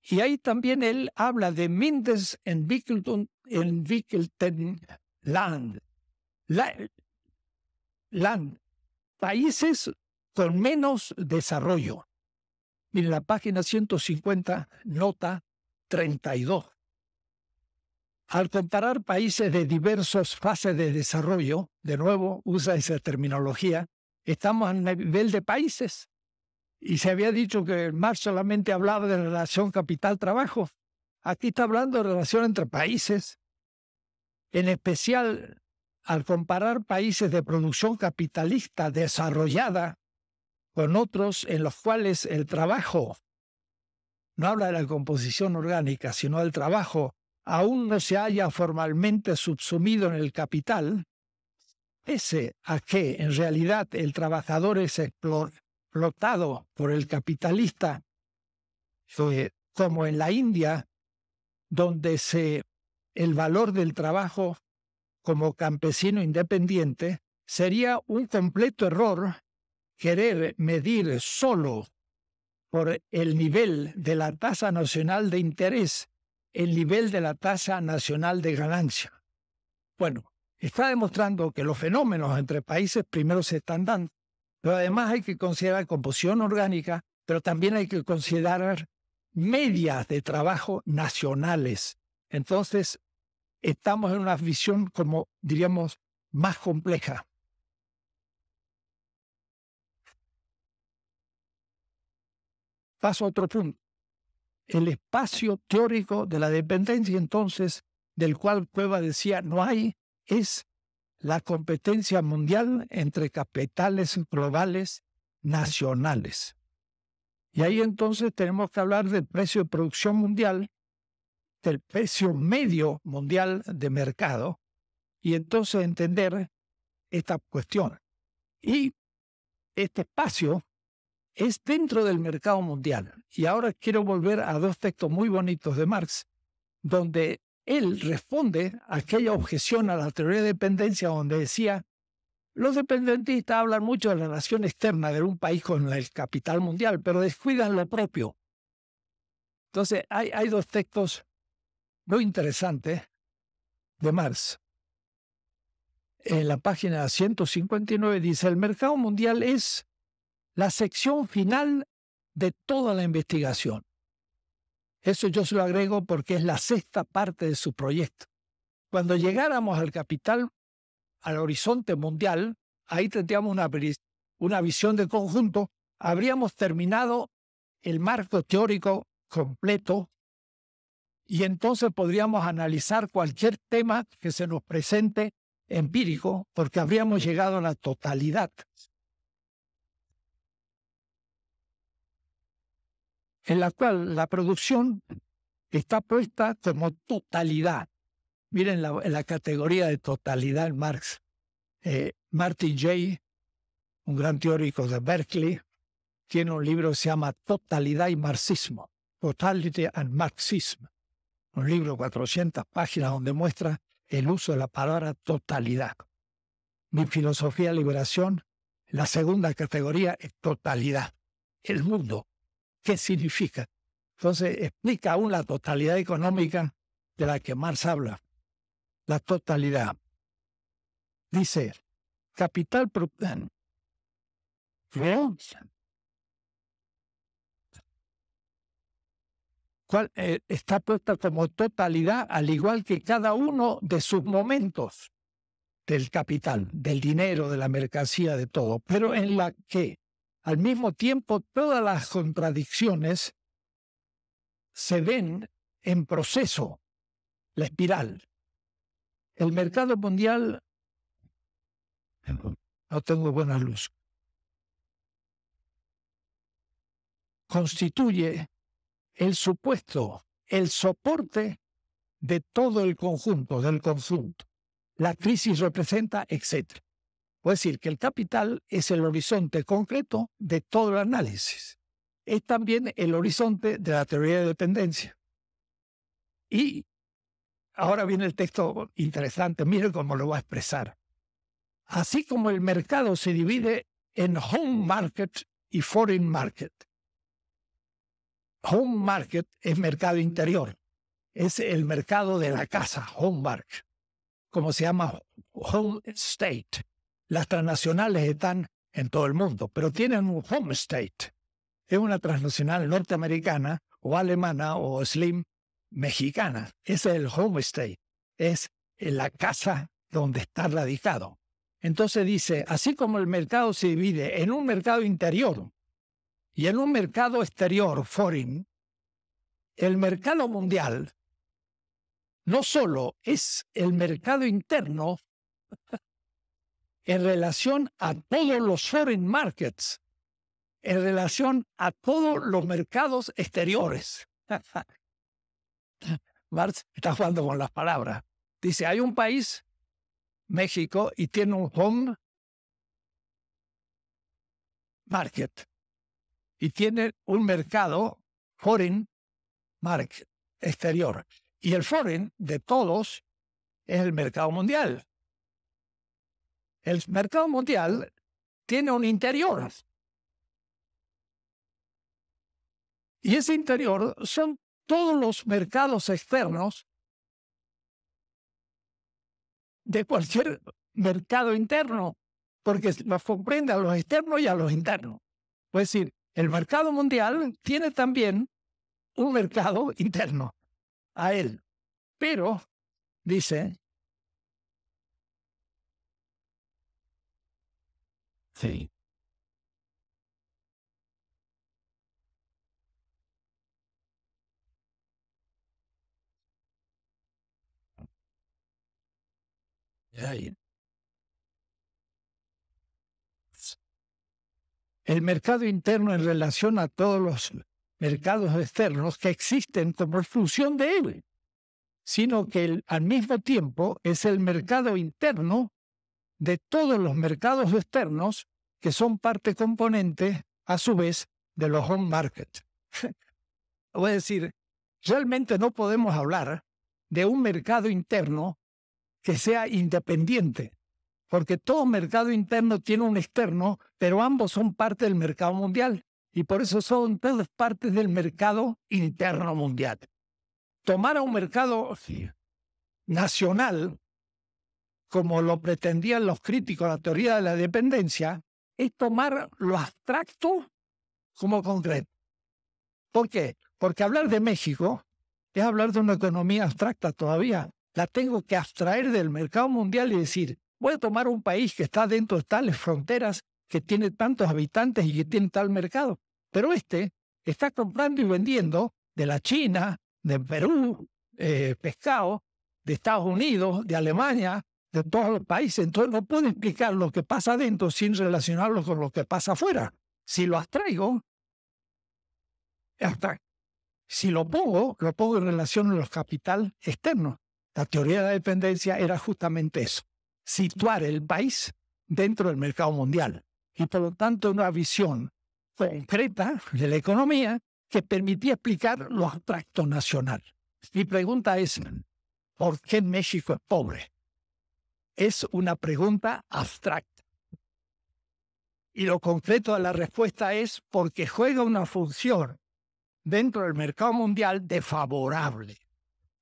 Y ahí también él habla de Mindes en Land. land. Países con menos desarrollo. Mire, la página 150, nota 32. Al comparar países de diversas fases de desarrollo, de nuevo usa esa terminología, estamos a nivel de países. Y se había dicho que Marx solamente hablaba de relación capital-trabajo. Aquí está hablando de relación entre países. En especial, al comparar países de producción capitalista desarrollada con otros en los cuales el trabajo no habla de la composición orgánica, sino del trabajo, aún no se haya formalmente subsumido en el capital, ese a que en realidad el trabajador es explotado por el capitalista, eh, como en la India, donde se, el valor del trabajo como campesino independiente sería un completo error querer medir solo por el nivel de la tasa nacional de interés, el nivel de la tasa nacional de ganancia. Bueno, está demostrando que los fenómenos entre países primero se están dando, pero además hay que considerar composición orgánica, pero también hay que considerar medias de trabajo nacionales. Entonces, estamos en una visión, como diríamos, más compleja. paso a otro punto. El espacio teórico de la dependencia, entonces, del cual Cueva decía no hay, es la competencia mundial entre capitales globales nacionales. Y ahí entonces tenemos que hablar del precio de producción mundial, del precio medio mundial de mercado, y entonces entender esta cuestión. Y este espacio es dentro del mercado mundial. Y ahora quiero volver a dos textos muy bonitos de Marx, donde él responde a aquella objeción a la teoría de dependencia donde decía, los dependentistas hablan mucho de la relación externa de un país con el capital mundial, pero descuidan lo propio. Entonces, hay, hay dos textos muy interesantes de Marx. En la página 159 dice, el mercado mundial es la sección final de toda la investigación. Eso yo se lo agrego porque es la sexta parte de su proyecto. Cuando llegáramos al capital, al horizonte mundial, ahí tendríamos una, una visión de conjunto, habríamos terminado el marco teórico completo y entonces podríamos analizar cualquier tema que se nos presente empírico porque habríamos llegado a la totalidad en la cual la producción está puesta como totalidad. Miren la, categoría de totalidad en Marx. Eh, Martin Jay, un gran teórico de Berkeley, tiene un libro que se llama Totalidad y Marxismo, Totality and Marxism, un libro de 400 páginas donde muestra el uso de la palabra totalidad. Mi filosofía de liberación, la segunda categoría es totalidad, el mundo, qué significa. Entonces explica aún la totalidad económica de la que Marx habla. La totalidad. Dice, capital... ¿Qué? ¿Cuál, eh, está puesta como totalidad, al igual que cada uno de sus momentos del capital, del dinero, de la mercancía, de todo, pero en la que al mismo tiempo, todas las contradicciones se ven en proceso, la espiral. El mercado mundial no tengo buena luz. Constituye el supuesto, el soporte de todo el conjunto, del conjunto. La crisis representa, etc. Puede decir que el capital es el horizonte concreto de todo el análisis. Es también el horizonte de la teoría de dependencia. Y ahora viene el texto interesante, miren cómo lo va a expresar. Así como el mercado se divide en home market y foreign market. Home market es mercado interior, es el mercado de la casa, home market, como se llama home state las transnacionales están en todo el mundo, pero tienen un home state. Es una transnacional norteamericana o alemana o slim mexicana. Ese es el home state. Es la casa donde está radicado. Entonces dice, así como el mercado se divide en un mercado interior y en un mercado exterior, foreign, el mercado mundial no solo es el mercado interno en relación a todos los foreign markets, en relación a todos los mercados exteriores. Marx está jugando con las palabras. Dice, hay un país, México, y tiene un home market. Y tiene un mercado foreign market exterior. Y el foreign de todos es el mercado mundial. El mercado mundial tiene un interior. Y ese interior son todos los mercados externos de cualquier mercado interno, porque comprende a los externos y a los internos. Es decir, el mercado mundial tiene también un mercado interno a él. Pero, dice, El mercado interno en relación a todos los mercados externos que existen como función de él, sino que al mismo tiempo es el mercado interno de todos los mercados externos que son parte componente, a su vez, de los home markets. Voy a decir, realmente no podemos hablar de un mercado interno que sea independiente, porque todo mercado interno tiene un externo, pero ambos son parte del mercado mundial y por eso son todas partes del mercado interno mundial. Tomar a un mercado nacional, como lo pretendían los críticos de la teoría de la dependencia, es tomar lo abstracto como concreto. ¿Por qué? Porque hablar de México es hablar de una economía abstracta todavía. La tengo que abstraer del mercado mundial y decir, voy a tomar un país que está dentro de tales fronteras, que tiene tantos habitantes y que tiene tal mercado. Pero este está comprando y vendiendo de la China, de Perú, eh, pescado, de Estados Unidos, de Alemania, de todos los países. Entonces no puedo explicar lo que pasa adentro sin relacionarlo con lo que pasa afuera. Si lo abstraigo, si lo pongo, lo pongo en relación con los capital externos. La teoría de la dependencia era justamente eso, situar el país dentro del mercado mundial y por lo tanto una visión concreta de la economía que permitía explicar lo abstracto nacional. Mi pregunta es, ¿por qué México es pobre? es una pregunta abstracta. Y lo concreto de la respuesta es porque juega una función dentro del mercado mundial desfavorable.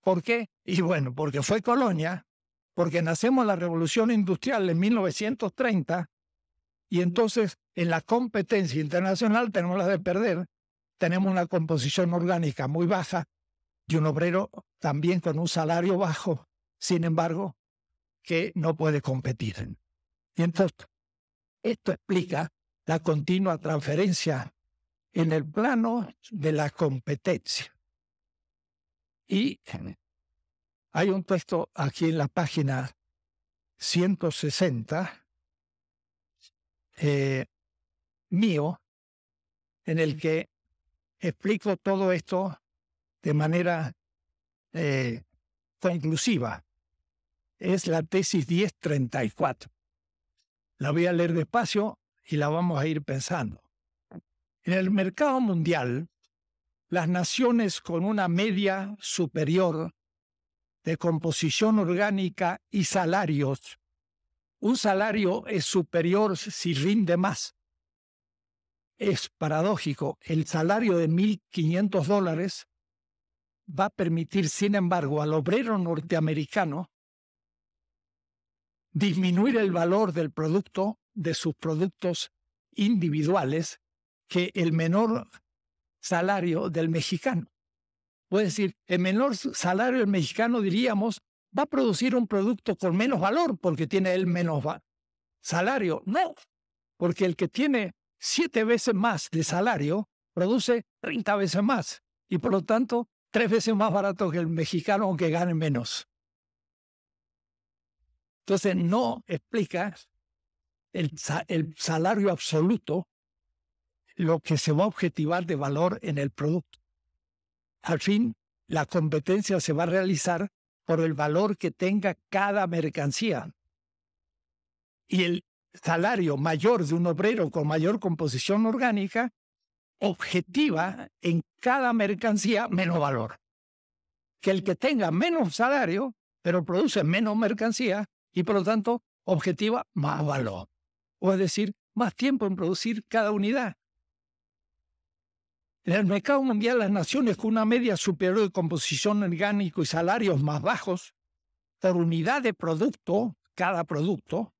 ¿Por qué? Y bueno, porque fue colonia, porque nacemos la revolución industrial en 1930 y entonces en la competencia internacional tenemos la de perder, tenemos una composición orgánica muy baja y un obrero también con un salario bajo. Sin embargo, que no puede competir. Y entonces, esto explica la continua transferencia en el plano de la competencia. Y hay un texto aquí en la página 160 eh, mío en el que explico todo esto de manera eh, conclusiva es la tesis 1034. La voy a leer despacio y la vamos a ir pensando. En el mercado mundial, las naciones con una media superior de composición orgánica y salarios, un salario es superior si rinde más. Es paradójico, el salario de 1.500 dólares va a permitir, sin embargo, al obrero norteamericano disminuir el valor del producto, de sus productos individuales, que el menor salario del mexicano. Puede decir, el menor salario del mexicano, diríamos, va a producir un producto con menos valor porque tiene el menos salario. No, porque el que tiene siete veces más de salario produce 30 veces más y por lo tanto tres veces más barato que el mexicano aunque gane menos. Entonces no explica el, el salario absoluto, lo que se va a objetivar de valor en el producto. Al fin, la competencia se va a realizar por el valor que tenga cada mercancía. Y el salario mayor de un obrero con mayor composición orgánica objetiva en cada mercancía menos valor. Que el que tenga menos salario, pero produce menos mercancía, y por lo tanto objetiva más valor, o es decir, más tiempo en producir cada unidad. En el mercado mundial, las naciones con una media superior de composición orgánico y salarios más bajos por unidad de producto, cada producto,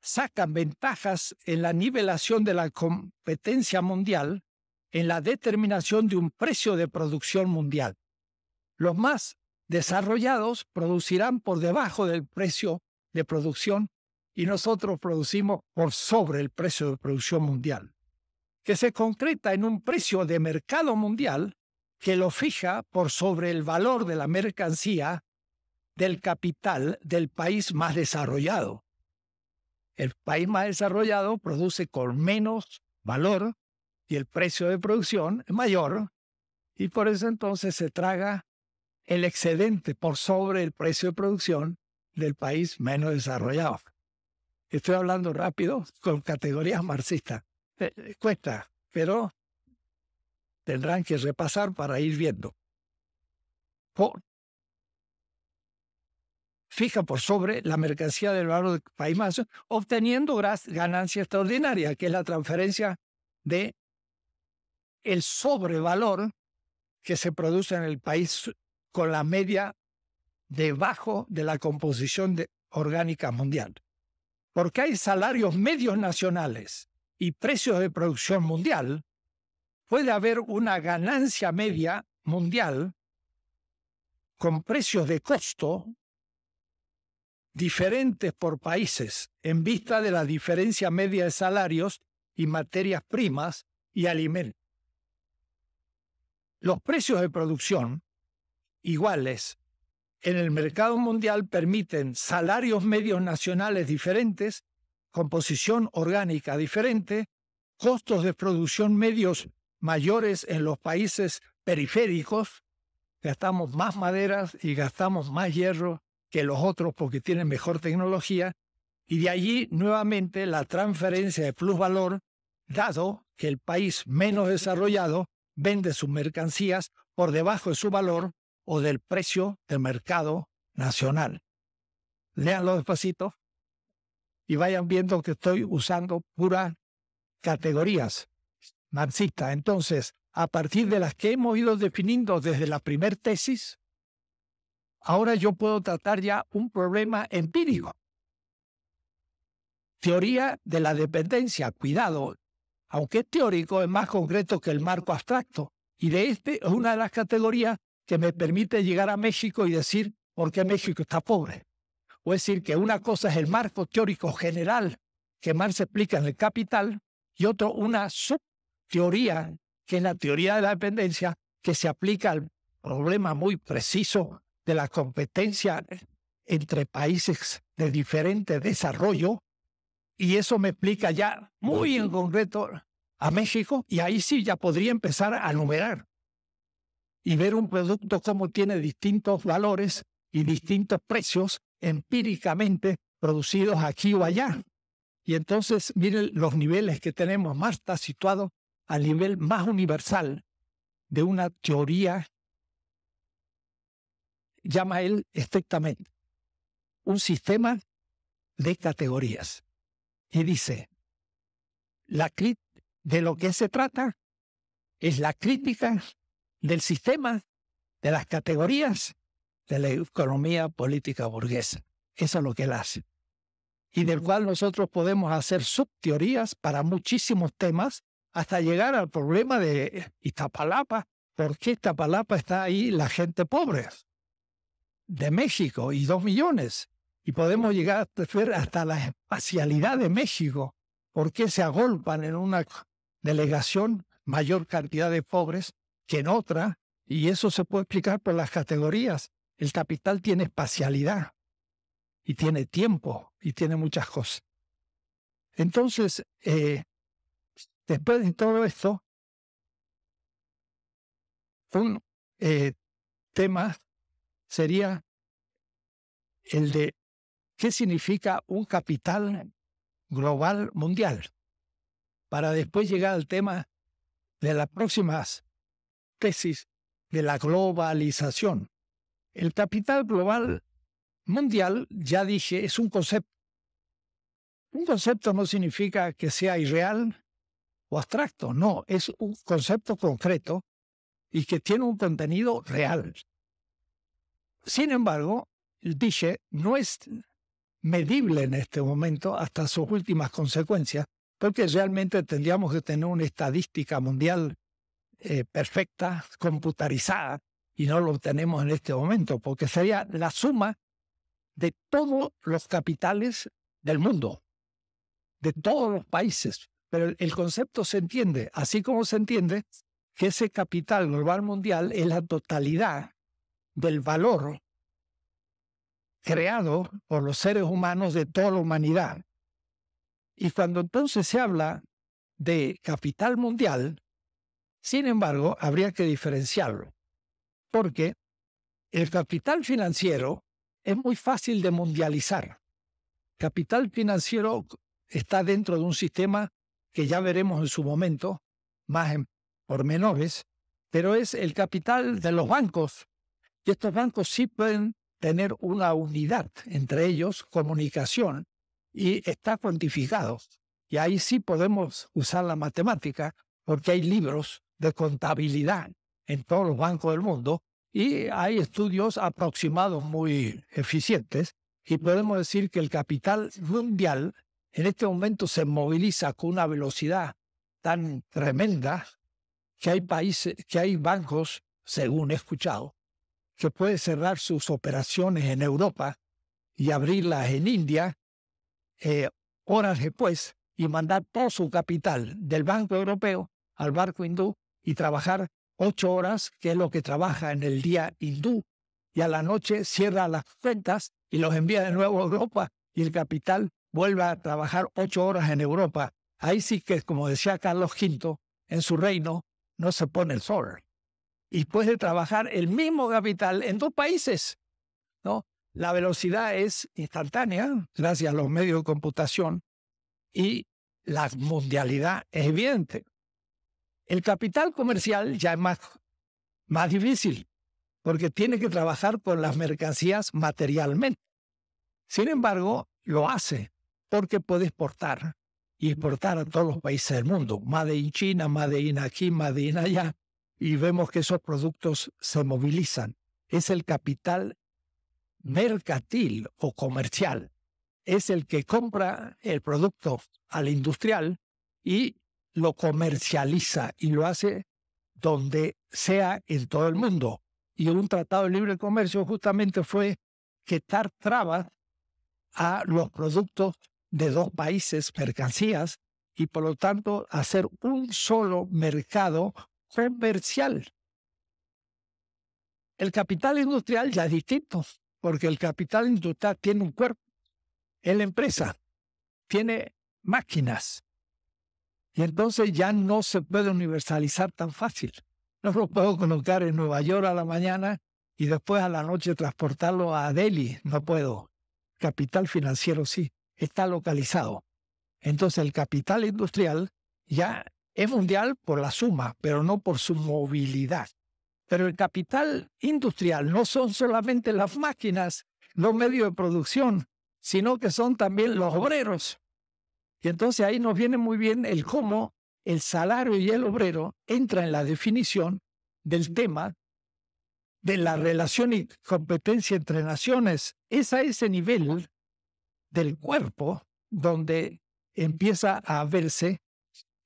sacan ventajas en la nivelación de la competencia mundial en la determinación de un precio de producción mundial. Los más desarrollados producirán por debajo del precio de producción y nosotros producimos por sobre el precio de producción mundial, que se concreta en un precio de mercado mundial que lo fija por sobre el valor de la mercancía del capital del país más desarrollado. El país más desarrollado produce con menos valor y el precio de producción es mayor y por eso entonces se traga el excedente por sobre el precio de producción del país menos desarrollado. Estoy hablando rápido con categorías marxistas. Eh, eh, cuesta, pero tendrán que repasar para ir viendo. fija por sobre la mercancía del valor del país más, obteniendo ganancia extraordinaria, que es la transferencia de el sobrevalor que se produce en el país con la media debajo de la composición orgánica mundial. Porque hay salarios medios nacionales y precios de producción mundial, puede haber una ganancia media mundial con precios de costo diferentes por países en vista de la diferencia media de salarios y materias primas y alimentos. Los precios de producción iguales en el mercado mundial permiten salarios medios nacionales diferentes, composición orgánica diferente, costos de producción medios mayores en los países periféricos, gastamos más maderas y gastamos más hierro que los otros porque tienen mejor tecnología, y de allí nuevamente la transferencia de plusvalor, dado que el país menos desarrollado vende sus mercancías por debajo de su valor o del precio del mercado nacional. Leanlo despacito y vayan viendo que estoy usando puras categorías marxistas. Entonces, a partir de las que hemos ido definiendo desde la primer tesis, ahora yo puedo tratar ya un problema empírico. Teoría de la dependencia, cuidado, aunque teórico, es más concreto que el marco abstracto. Y de este es una de las categorías que me permite llegar a México y decir por qué México está pobre. O decir, que una cosa es el marco teórico general que más se explica en el Capital y otra una subteoría, que es la teoría de la dependencia, que se aplica al problema muy preciso de la competencia entre países de diferente desarrollo. Y eso me explica ya muy en concreto a México y ahí sí ya podría empezar a numerar y ver un producto como tiene distintos valores y distintos precios empíricamente producidos aquí o allá. Y entonces miren los niveles que tenemos. Marta está situado al nivel más universal de una teoría, llama él estrictamente, un sistema de categorías. Y dice, la de lo que se trata es la crítica del sistema, de las categorías de la economía política burguesa. Eso es lo que él hace. Y del cual nosotros podemos hacer subteorías para muchísimos temas hasta llegar al problema de Iztapalapa. ¿Por qué Iztapalapa está ahí la gente pobre? De México y dos millones. Y podemos llegar hasta la espacialidad de México. ¿Por qué se agolpan en una delegación mayor cantidad de pobres que en otra, y eso se puede explicar por las categorías. El capital tiene espacialidad y tiene tiempo y tiene muchas cosas. Entonces, eh, después de todo esto, un eh, tema sería el de qué significa un capital global mundial, para después llegar al tema de las próximas tesis de la globalización. El capital global mundial, ya dije, es un concepto. Un concepto no significa que sea irreal o abstracto, no, es un concepto concreto y que tiene un contenido real. Sin embargo, dije, no es medible en este momento hasta sus últimas consecuencias, porque realmente tendríamos que tener una estadística mundial eh, perfecta, computarizada, y no lo tenemos en este momento, porque sería la suma de todos los capitales del mundo, de todos los países. Pero el concepto se entiende, así como se entiende que ese capital global mundial es la totalidad del valor creado por los seres humanos de toda la humanidad. Y cuando entonces se habla de capital mundial, sin embargo, habría que diferenciarlo, porque el capital financiero es muy fácil de mundializar. Capital financiero está dentro de un sistema que ya veremos en su momento, más por pormenores, pero es el capital de los bancos. Y estos bancos sí pueden tener una unidad entre ellos, comunicación, y está cuantificado. Y ahí sí podemos usar la matemática, porque hay libros de contabilidad en todos los bancos del mundo y hay estudios aproximados muy eficientes y podemos decir que el capital mundial en este momento se moviliza con una velocidad tan tremenda que hay países, que hay bancos, según he escuchado, que pueden cerrar sus operaciones en Europa y abrirlas en India eh, horas después y mandar todo su capital del Banco Europeo al barco Hindú y trabajar ocho horas, que es lo que trabaja en el día hindú, y a la noche cierra las ventas y los envía de nuevo a Europa y el capital vuelve a trabajar ocho horas en Europa. Ahí sí que, como decía Carlos V, en su reino no se pone el sol. Y puede trabajar el mismo capital en dos países. ¿no? La velocidad es instantánea, gracias a los medios de computación, y la mundialidad es evidente. El capital comercial ya es más, más difícil, porque tiene que trabajar con las mercancías materialmente. Sin embargo, lo hace porque puede exportar y exportar a todos los países del mundo. Made in China, Made in aquí, Made in allá. Y vemos que esos productos se movilizan. Es el capital mercantil o comercial. Es el que compra el producto al industrial y lo comercializa y lo hace donde sea en todo el mundo. Y un tratado de libre comercio justamente fue quitar trabas a los productos de dos países, mercancías, y por lo tanto hacer un solo mercado comercial. El capital industrial ya es distinto, porque el capital industrial tiene un cuerpo, es la empresa, tiene máquinas, y entonces ya no se puede universalizar tan fácil. No lo puedo colocar en Nueva York a la mañana y después a la noche transportarlo a Delhi. No puedo. Capital financiero sí, está localizado. Entonces el capital industrial ya es mundial por la suma, pero no por su movilidad. Pero el capital industrial no son solamente las máquinas, los medios de producción, sino que son también los obreros, y entonces ahí nos viene muy bien el cómo el salario y el obrero entra en la definición del tema de la relación y competencia entre naciones. Es a ese nivel del cuerpo donde empieza a verse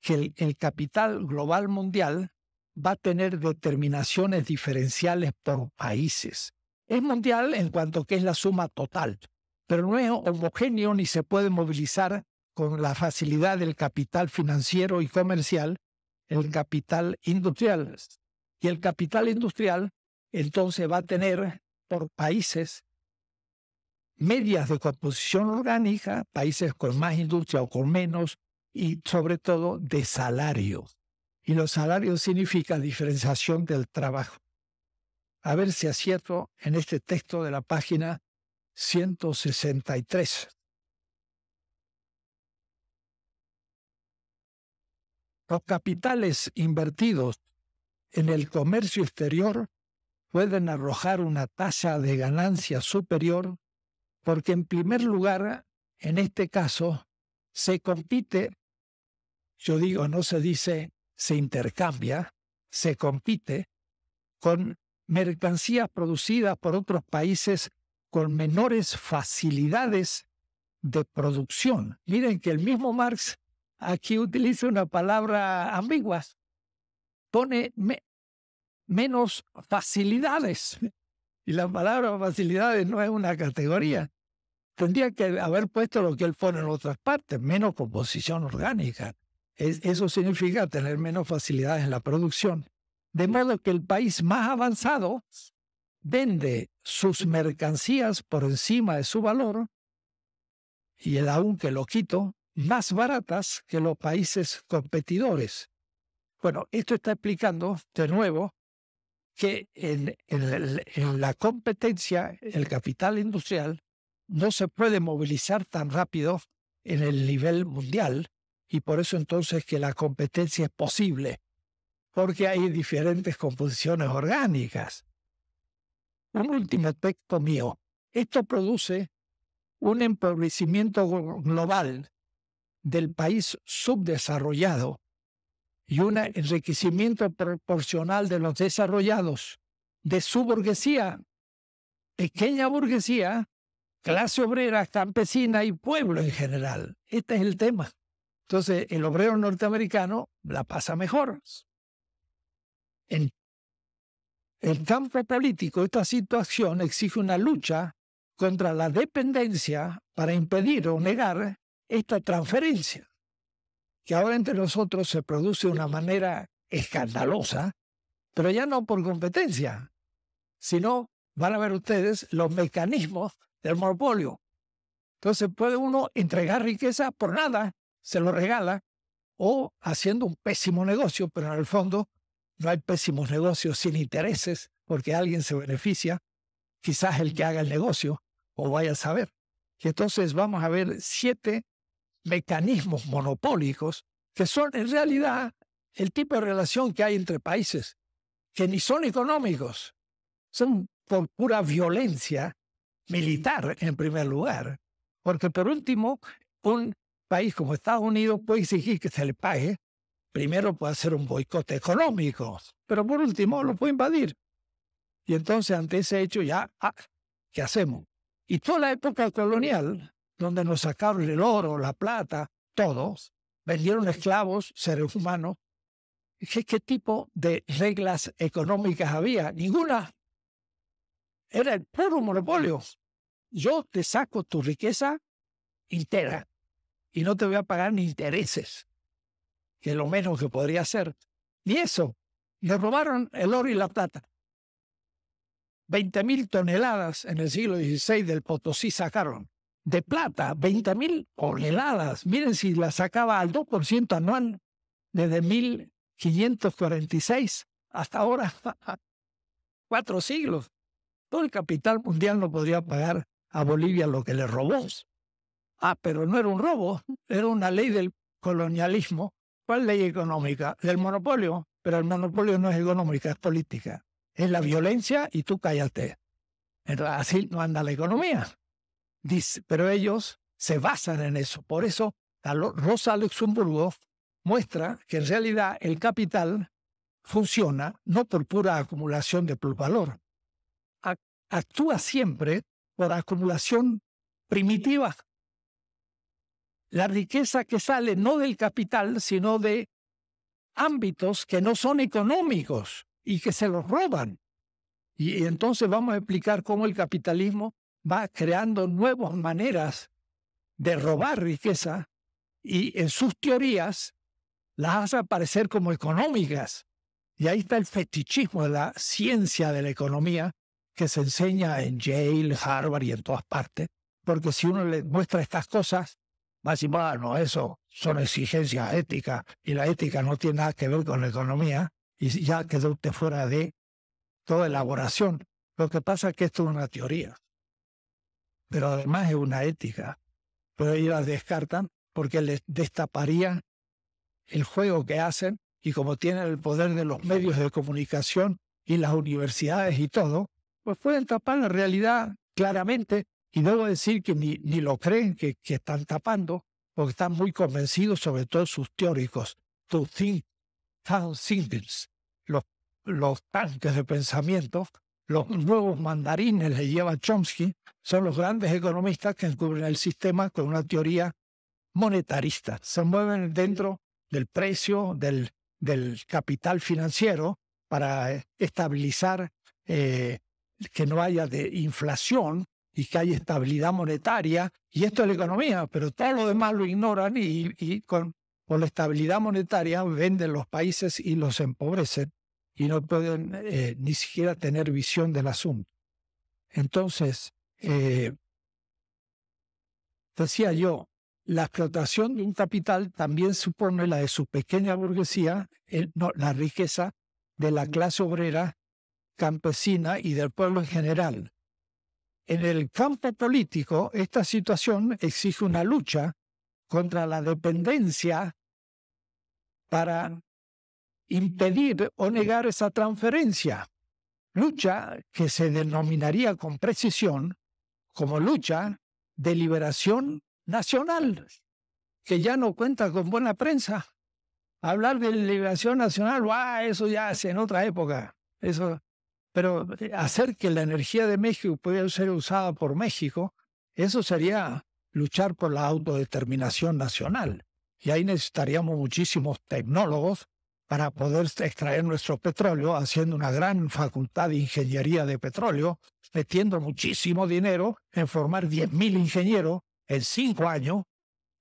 que el, el capital global mundial va a tener determinaciones diferenciales por países. Es mundial en cuanto que es la suma total, pero no es homogéneo ni se puede movilizar con la facilidad del capital financiero y comercial, el capital industrial. Y el capital industrial entonces va a tener por países medias de composición orgánica, países con más industria o con menos, y sobre todo de salario. Y los salarios significan diferenciación del trabajo. A ver si acierto en este texto de la página 163. Los capitales invertidos en el comercio exterior pueden arrojar una tasa de ganancia superior porque en primer lugar, en este caso, se compite, yo digo, no se dice, se intercambia, se compite con mercancías producidas por otros países con menores facilidades de producción. Miren que el mismo Marx aquí utiliza una palabra ambigua, pone menos facilidades. Y la palabra facilidades no es una categoría. Tendría que haber puesto lo que él pone en otras partes, menos composición orgánica. eso significa tener menos facilidades en la producción. De modo que el país más avanzado vende sus mercancías por encima de su valor y el aún que lo quito más baratas que los países competidores. Bueno, esto está explicando de nuevo que en, la competencia el capital industrial no se puede movilizar tan rápido en el nivel mundial y por eso entonces que la competencia es posible, porque hay diferentes composiciones orgánicas. Un último aspecto mío, esto produce un empobrecimiento global del país subdesarrollado y un enriquecimiento proporcional de los desarrollados, de su burguesía, pequeña burguesía, clase obrera, campesina y pueblo en general. Este es el tema. Entonces, el obrero norteamericano la pasa mejor. En el campo político, esta situación exige una lucha contra la dependencia para impedir o negar esta transferencia, que ahora entre nosotros se produce de una manera escandalosa, pero ya no por competencia, sino van a ver ustedes los mecanismos del monopolio. Entonces puede uno entregar riqueza por nada, se lo regala, o haciendo un pésimo negocio, pero en el fondo no hay pésimos negocios sin intereses, porque alguien se beneficia, quizás el que haga el negocio, o vaya a saber. Y entonces vamos a ver siete mecanismos monopólicos que son en realidad el tipo de relación que hay entre países, que ni son económicos, son por pura violencia militar en primer lugar, porque por último, un país como Estados Unidos puede exigir que se le pague, primero puede hacer un boicote económico, pero por último lo puede invadir. Y entonces ante ese hecho ya, ah, ¿qué hacemos? Y toda la época colonial donde nos sacaron el oro, la plata, todos, vendieron esclavos, seres humanos. ¿Qué, qué tipo de reglas económicas había? Ninguna. Era el puro monopolio. Yo te saco tu riqueza entera y no te voy a pagar ni intereses, que es lo menos que podría hacer. Y eso. Le robaron el oro y la plata. 20.000 toneladas en el siglo XVI del Potosí sacaron de plata, 20.000 mil toneladas. Miren si la sacaba al 2% anual desde 1546 hasta ahora, cuatro siglos. Todo el capital mundial no podría pagar a Bolivia lo que le robó. Ah, pero no era un robo, era una ley del colonialismo. ¿Cuál ley económica? Del monopolio, pero el monopolio no es económica, es política. Es la violencia y tú cállate. En así no anda la economía pero ellos se basan en eso. Por eso Rosa Luxemburgo muestra que en realidad el capital funciona no por pura acumulación de plusvalor, actúa siempre por acumulación primitiva. La riqueza que sale no del capital, sino de ámbitos que no son económicos y que se los roban. y entonces vamos a explicar cómo el capitalismo va creando nuevas maneras de robar riqueza y en sus teorías las hace aparecer como económicas. Y ahí está el fetichismo de la ciencia de la economía que se enseña en Yale, Harvard y en todas partes. Porque si uno le muestra estas cosas, va a decir, bueno, eso son exigencias éticas y la ética no tiene nada que ver con la economía y ya quedó usted fuera de toda elaboración. Lo que pasa es que esto es una teoría pero además es una ética. Pero ellos las descartan porque les destaparían el juego que hacen y como tienen el poder de los medios de comunicación y las universidades y todo, pues pueden tapar la realidad claramente y debo decir que ni, lo creen que, están tapando porque están muy convencidos, sobre todo sus teóricos, los, los tanques de pensamiento, los nuevos mandarines, le lleva Chomsky, son los grandes economistas que descubren el sistema con una teoría monetarista. Se mueven dentro del precio del, capital financiero para estabilizar eh, que no haya de inflación y que haya estabilidad monetaria. Y esto es la economía, pero todo lo demás lo ignoran y, con la estabilidad monetaria venden los países y los empobrecen y no pueden eh, ni siquiera tener visión del asunto. Entonces, eh, decía yo, la explotación de un capital también supone la de su pequeña burguesía, eh, la riqueza de la clase obrera, campesina y del pueblo en general. En el campo político, esta situación exige una lucha contra la dependencia para impedir o negar esa transferencia, lucha que se denominaría con precisión como lucha de liberación nacional, que ya no cuenta con buena prensa. Hablar de liberación nacional, ah, eso ya es en otra época. Eso, pero hacer que la energía de México pueda ser usada por México, eso sería luchar por la autodeterminación nacional. Y ahí necesitaríamos muchísimos tecnólogos para poder extraer nuestro petróleo, haciendo una gran facultad de ingeniería de petróleo, metiendo muchísimo dinero en formar 10.000 ingenieros en cinco años,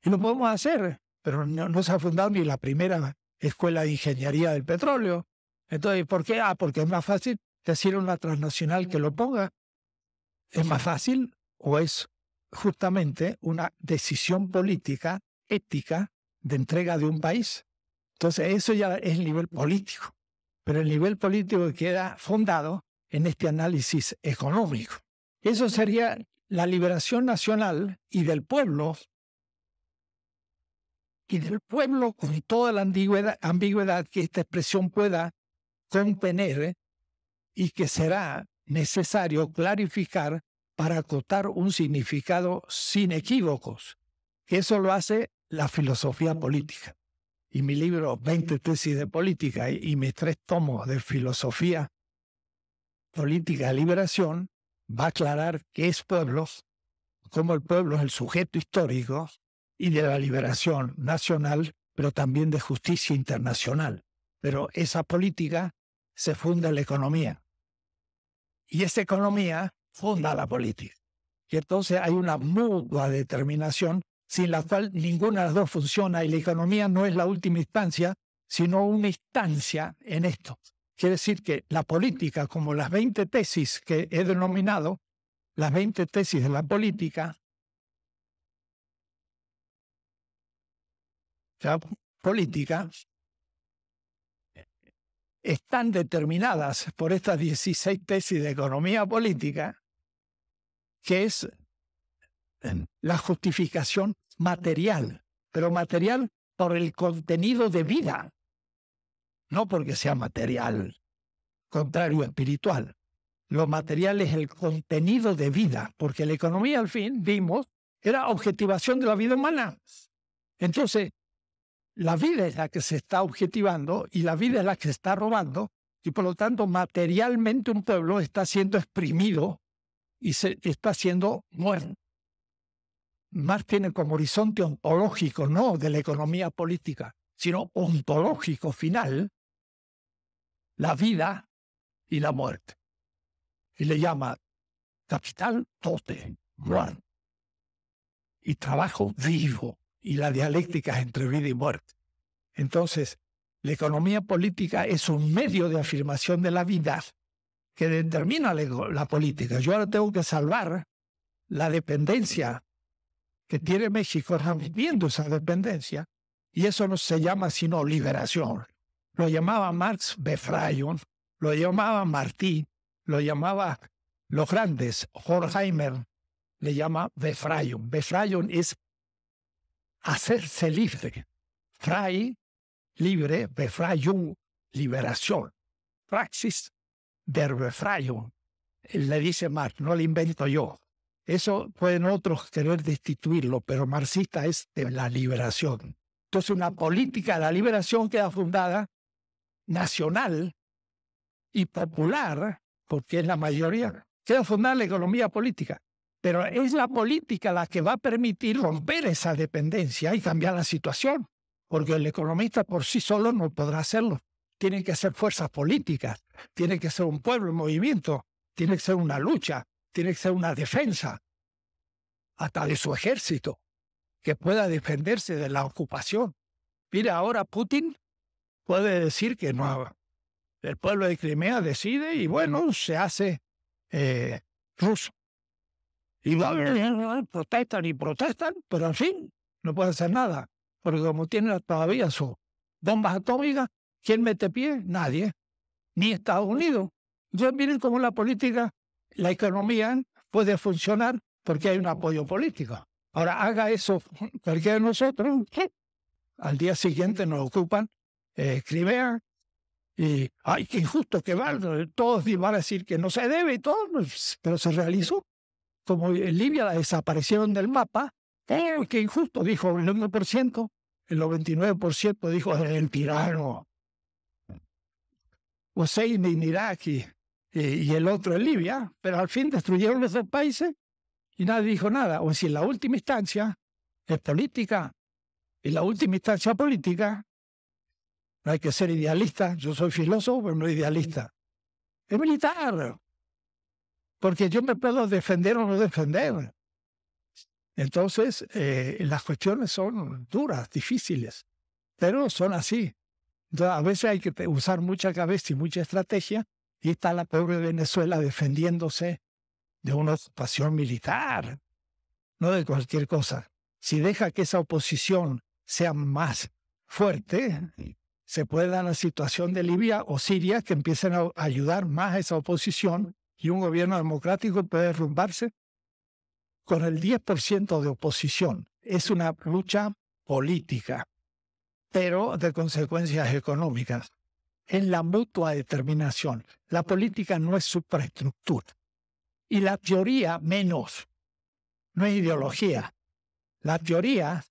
y lo podemos hacer, pero no, se ha fundado ni la primera escuela de ingeniería del petróleo. Entonces, ¿por qué? Ah, porque es más fácil decir a una transnacional que lo ponga. ¿Es más fácil o es justamente una decisión política, ética, de entrega de un país? Entonces, eso ya es el nivel político, pero el nivel político queda fundado en este análisis económico. Eso sería la liberación nacional y del pueblo, y del pueblo con toda la ambigüedad, que esta expresión pueda contener ¿eh? y que será necesario clarificar para acotar un significado sin equívocos. Eso lo hace la filosofía política y mi libro 20 tesis de política y, mis tres tomos de filosofía política liberación va a aclarar que es pueblo, cómo el pueblo es el sujeto histórico y de la liberación nacional, pero también de justicia internacional. Pero esa política se funda en la economía. Y esa economía funda la política. Y entonces hay una mutua determinación sin la cual ninguna de las dos funciona y la economía no es la última instancia, sino una instancia en esto. Quiere decir que la política, como las 20 tesis que he denominado, las 20 tesis de la política, política, están determinadas por estas 16 tesis de economía política, que es la justificación material, pero material por el contenido de vida, no porque sea material, contrario espiritual. Lo material es el contenido de vida, porque la economía al fin, vimos, era objetivación de la vida humana. Entonces, la vida es la que se está objetivando y la vida es la que se está robando y por lo tanto materialmente un pueblo está siendo exprimido y se está siendo muerto más tiene como horizonte ontológico, no de la economía política, sino ontológico final, la vida y la muerte. Y le llama capital tote, Y trabajo vivo y la dialéctica entre vida y muerte. Entonces, la economía política es un medio de afirmación de la vida que determina la, la política. Yo ahora tengo que salvar la dependencia que tiene México transmitiendo esa dependencia y eso no se llama sino liberación. Lo llamaba Marx Befrayon, lo llamaba Martí, lo llamaba los grandes, Horkheimer le llama Befrayon. Befrayon es hacerse libre. frei libre, Befrayon, liberación. Praxis der Befrayon, le dice Marx, no lo invento yo. Eso pueden otros querer destituirlo, pero marxista es la liberación. Entonces una política de la liberación queda fundada nacional y popular, porque es la mayoría, queda fundada la economía política. Pero es la política la que va a permitir romper esa dependencia y cambiar la situación, porque el economista por sí solo no podrá hacerlo. Tienen que ser fuerzas políticas, tiene que ser un pueblo en movimiento, tiene que ser una lucha, tiene que ser una defensa hasta de su ejército, que pueda defenderse de la ocupación. Mira, ahora Putin puede decir que no. El pueblo de Crimea decide y bueno, se hace eh, ruso. Y eh, eh, protestan y protestan, pero al fin, no puede hacer nada, porque como tiene todavía su bombas atómicas, ¿quién mete pie? Nadie, ni Estados Unidos. Entonces miren cómo la política la economía puede funcionar porque hay un apoyo político. Ahora haga eso cualquiera de nosotros, al día siguiente nos ocupan eh, escribir y, ay, qué injusto que va, todos van a decir que no se debe y todo, pues, pero se realizó. Como en Libia la desaparecieron del mapa, qué injusto, dijo el 1%, el 99% dijo el tirano. Hussein en Irak y el otro en Libia, pero al fin destruyeron esos países y nadie dijo nada. O si en la última instancia es política, y la última instancia política, no hay que ser idealista, yo soy filósofo, pero no idealista, es militar, porque yo me puedo defender o no defender. Entonces, eh, las cuestiones son duras, difíciles, pero son así. Entonces, a veces hay que usar mucha cabeza y mucha estrategia y está la pobre Venezuela defendiéndose de una ocupación militar, no de cualquier cosa. Si deja que esa oposición sea más fuerte, se puede dar la situación de Libia o Siria que empiecen a ayudar más a esa oposición y un gobierno democrático puede derrumbarse con el 10% de oposición. Es una lucha política, pero de consecuencias económicas en la mutua determinación. La política no es supraestructura. Y la teoría menos. No es ideología. La teoría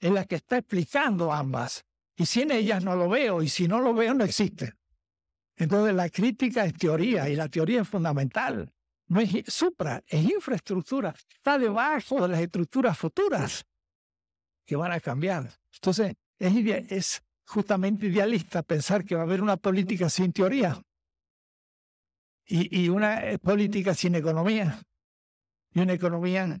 es la que está explicando ambas. Y si en ellas no lo veo. Y si no lo veo, no existe. Entonces la crítica es teoría y la teoría es fundamental. No es supra, es infraestructura. Está debajo de las estructuras futuras que van a cambiar. Entonces, es justamente idealista pensar que va a haber una política sin teoría y, una eh, política sin economía y una economía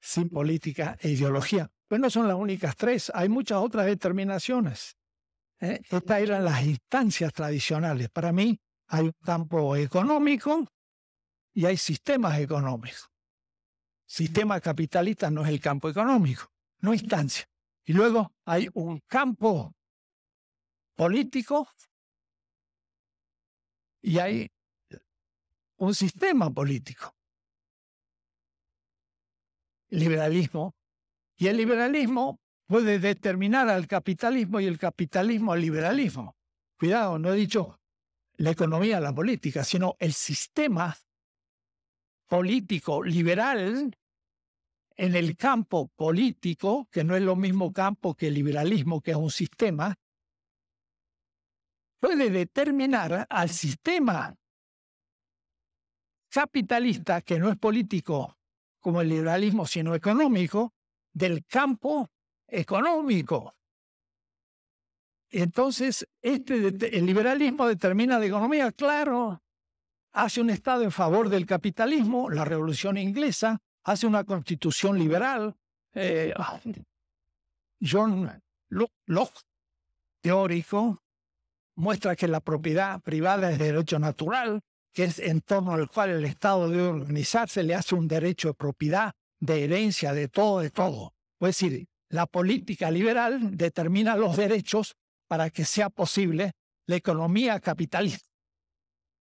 sin política e ideología. Pues no son las únicas tres, hay muchas otras determinaciones. ¿eh? Estas eran las instancias tradicionales. Para mí hay un campo económico y hay sistemas económicos. Sistema capitalista no es el campo económico, no instancia. Y luego hay un campo político y hay un sistema político. Liberalismo. Y el liberalismo puede determinar al capitalismo y el capitalismo al liberalismo. Cuidado, no he dicho la economía, la política, sino el sistema político liberal en el campo político, que no es lo mismo campo que el liberalismo, que es un sistema, puede determinar al sistema capitalista, que no es político como el liberalismo, sino económico, del campo económico. Entonces, este, el liberalismo determina la economía, claro, hace un Estado en favor del capitalismo, la revolución inglesa, hace una constitución liberal. Eh, ah, John Locke, teórico, muestra que la propiedad privada es derecho natural, que es en torno al cual el Estado debe organizarse, le hace un derecho de propiedad, de herencia, de todo, de todo. Pues es decir, la política liberal determina los derechos para que sea posible la economía capitalista.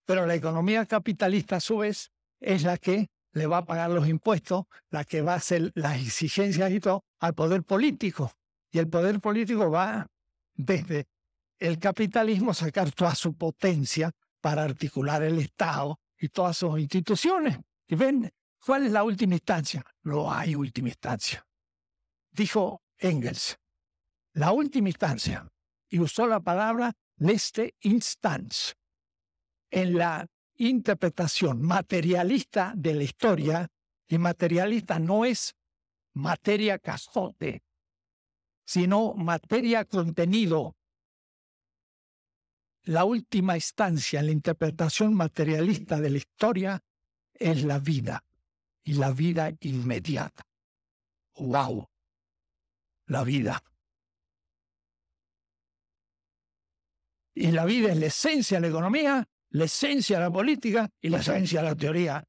Pero la economía capitalista, a su vez, es la que le va a pagar los impuestos, la que va a hacer las exigencias y todo al poder político. Y el poder político va desde el capitalismo sacar toda su potencia para articular el Estado y todas sus instituciones. ¿Y ven? ¿Cuál es la última instancia? No hay última instancia. Dijo Engels, la última instancia, y usó la palabra leste instance. En la interpretación materialista de la historia, y materialista no es materia casote, sino materia contenido. La última instancia en la interpretación materialista de la historia es la vida, y la vida inmediata. ¡Wow! La vida. Y la vida es la esencia de la economía la esencia de la política y la esencia de la teoría.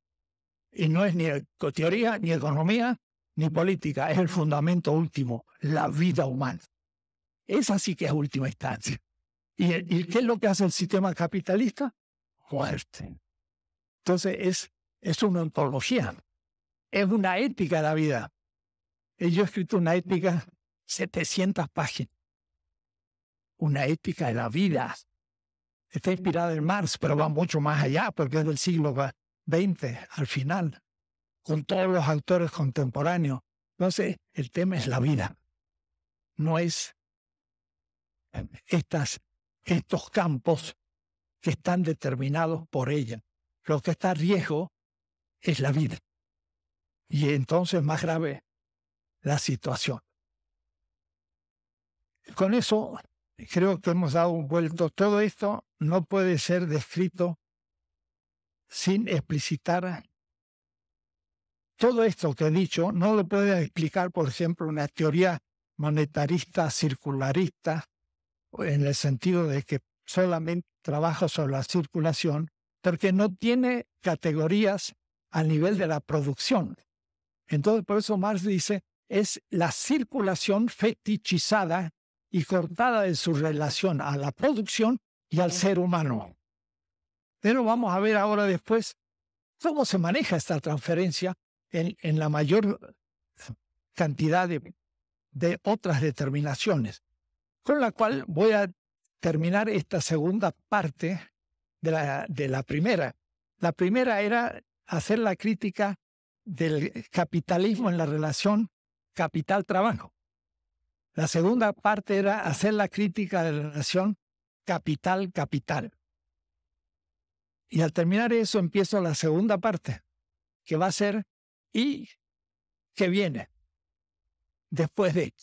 Y no es ni teoría, ni economía, ni política, es el fundamento último, la vida humana. Esa sí que es última instancia. ¿Y, qué es lo que hace el sistema capitalista? Muerte. Entonces es, es una ontología, es una ética de la vida. yo he escrito una ética, 700 páginas. Una ética de la vida, está inspirada en Marx, pero va mucho más allá, porque es del siglo XX, al final, con todos los autores contemporáneos. Entonces, el tema es la vida, no es eh, estas, estos campos que están determinados por ella. Lo que está a riesgo es la vida. Y entonces más grave la situación. Con eso creo que hemos dado un vuelto. Todo esto no puede ser descrito sin explicitar todo esto que he dicho. No lo puede explicar, por ejemplo, una teoría monetarista circularista, en el sentido de que solamente trabaja sobre la circulación, porque no tiene categorías al nivel de la producción. Entonces, por eso Marx dice, es la circulación fetichizada y cortada de su relación a la producción y al ser humano. Pero vamos a ver ahora después cómo se maneja esta transferencia en, la mayor cantidad de, otras determinaciones, con la cual voy a terminar esta segunda parte de la, de la primera. La primera era hacer la crítica del capitalismo en la relación capital-trabajo. La segunda parte era hacer la crítica de la relación capital, capital. Y al terminar eso empiezo la segunda parte, que va a ser y que viene después de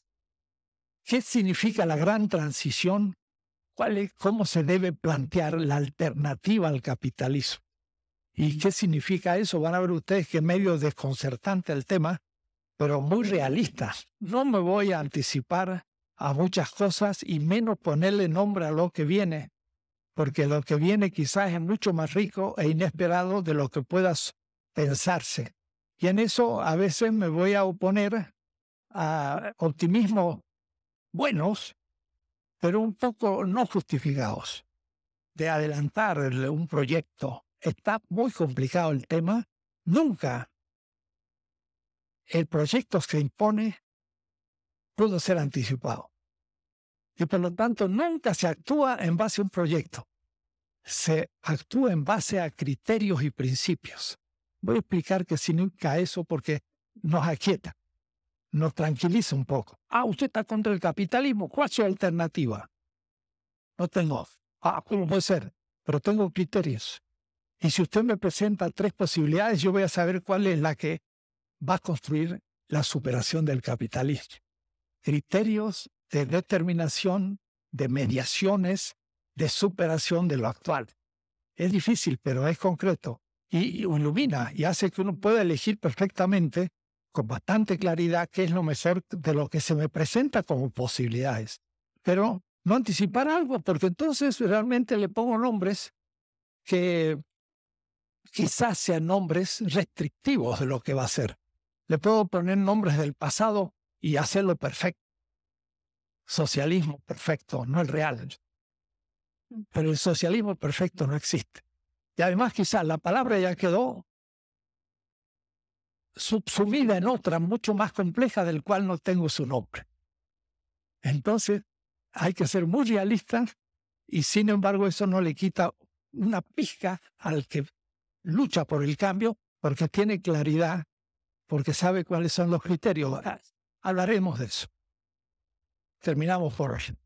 qué significa la gran transición, ¿Cuál es, cómo se debe plantear la alternativa al capitalismo. ¿Y qué significa eso? Van a ver ustedes que es medio desconcertante el tema, pero muy realista. No me voy a anticipar a muchas cosas y menos ponerle nombre a lo que viene, porque lo que viene quizás es mucho más rico e inesperado de lo que puedas pensarse. Y en eso a veces me voy a oponer a optimismos buenos, pero un poco no justificados, de adelantar un proyecto. Está muy complicado el tema. Nunca el proyecto se impone pudo ser anticipado. Y por lo tanto, nunca se actúa en base a un proyecto. Se actúa en base a criterios y principios. Voy a explicar qué significa eso porque nos aquieta, nos tranquiliza un poco. Ah, usted está contra el capitalismo. ¿Cuál es su alternativa? No tengo. Ah, ¿cómo puede ser? Pero tengo criterios. Y si usted me presenta tres posibilidades, yo voy a saber cuál es la que va a construir la superación del capitalismo criterios de determinación, de mediaciones, de superación de lo actual. Es difícil, pero es concreto y, ilumina y hace que uno pueda elegir perfectamente, con bastante claridad, qué es lo mejor de lo que se me presenta como posibilidades. Pero no anticipar algo, porque entonces realmente le pongo nombres que quizás sean nombres restrictivos de lo que va a ser. Le puedo poner nombres del pasado y hacerlo perfecto. Socialismo perfecto, no el real. Pero el socialismo perfecto no existe. Y además quizás la palabra ya quedó subsumida en otra mucho más compleja del cual no tengo su nombre. Entonces, hay que ser muy realistas y sin embargo eso no le quita una pizca al que lucha por el cambio porque tiene claridad, porque sabe cuáles son los criterios. Hablaremos de eso. Terminamos por hoy.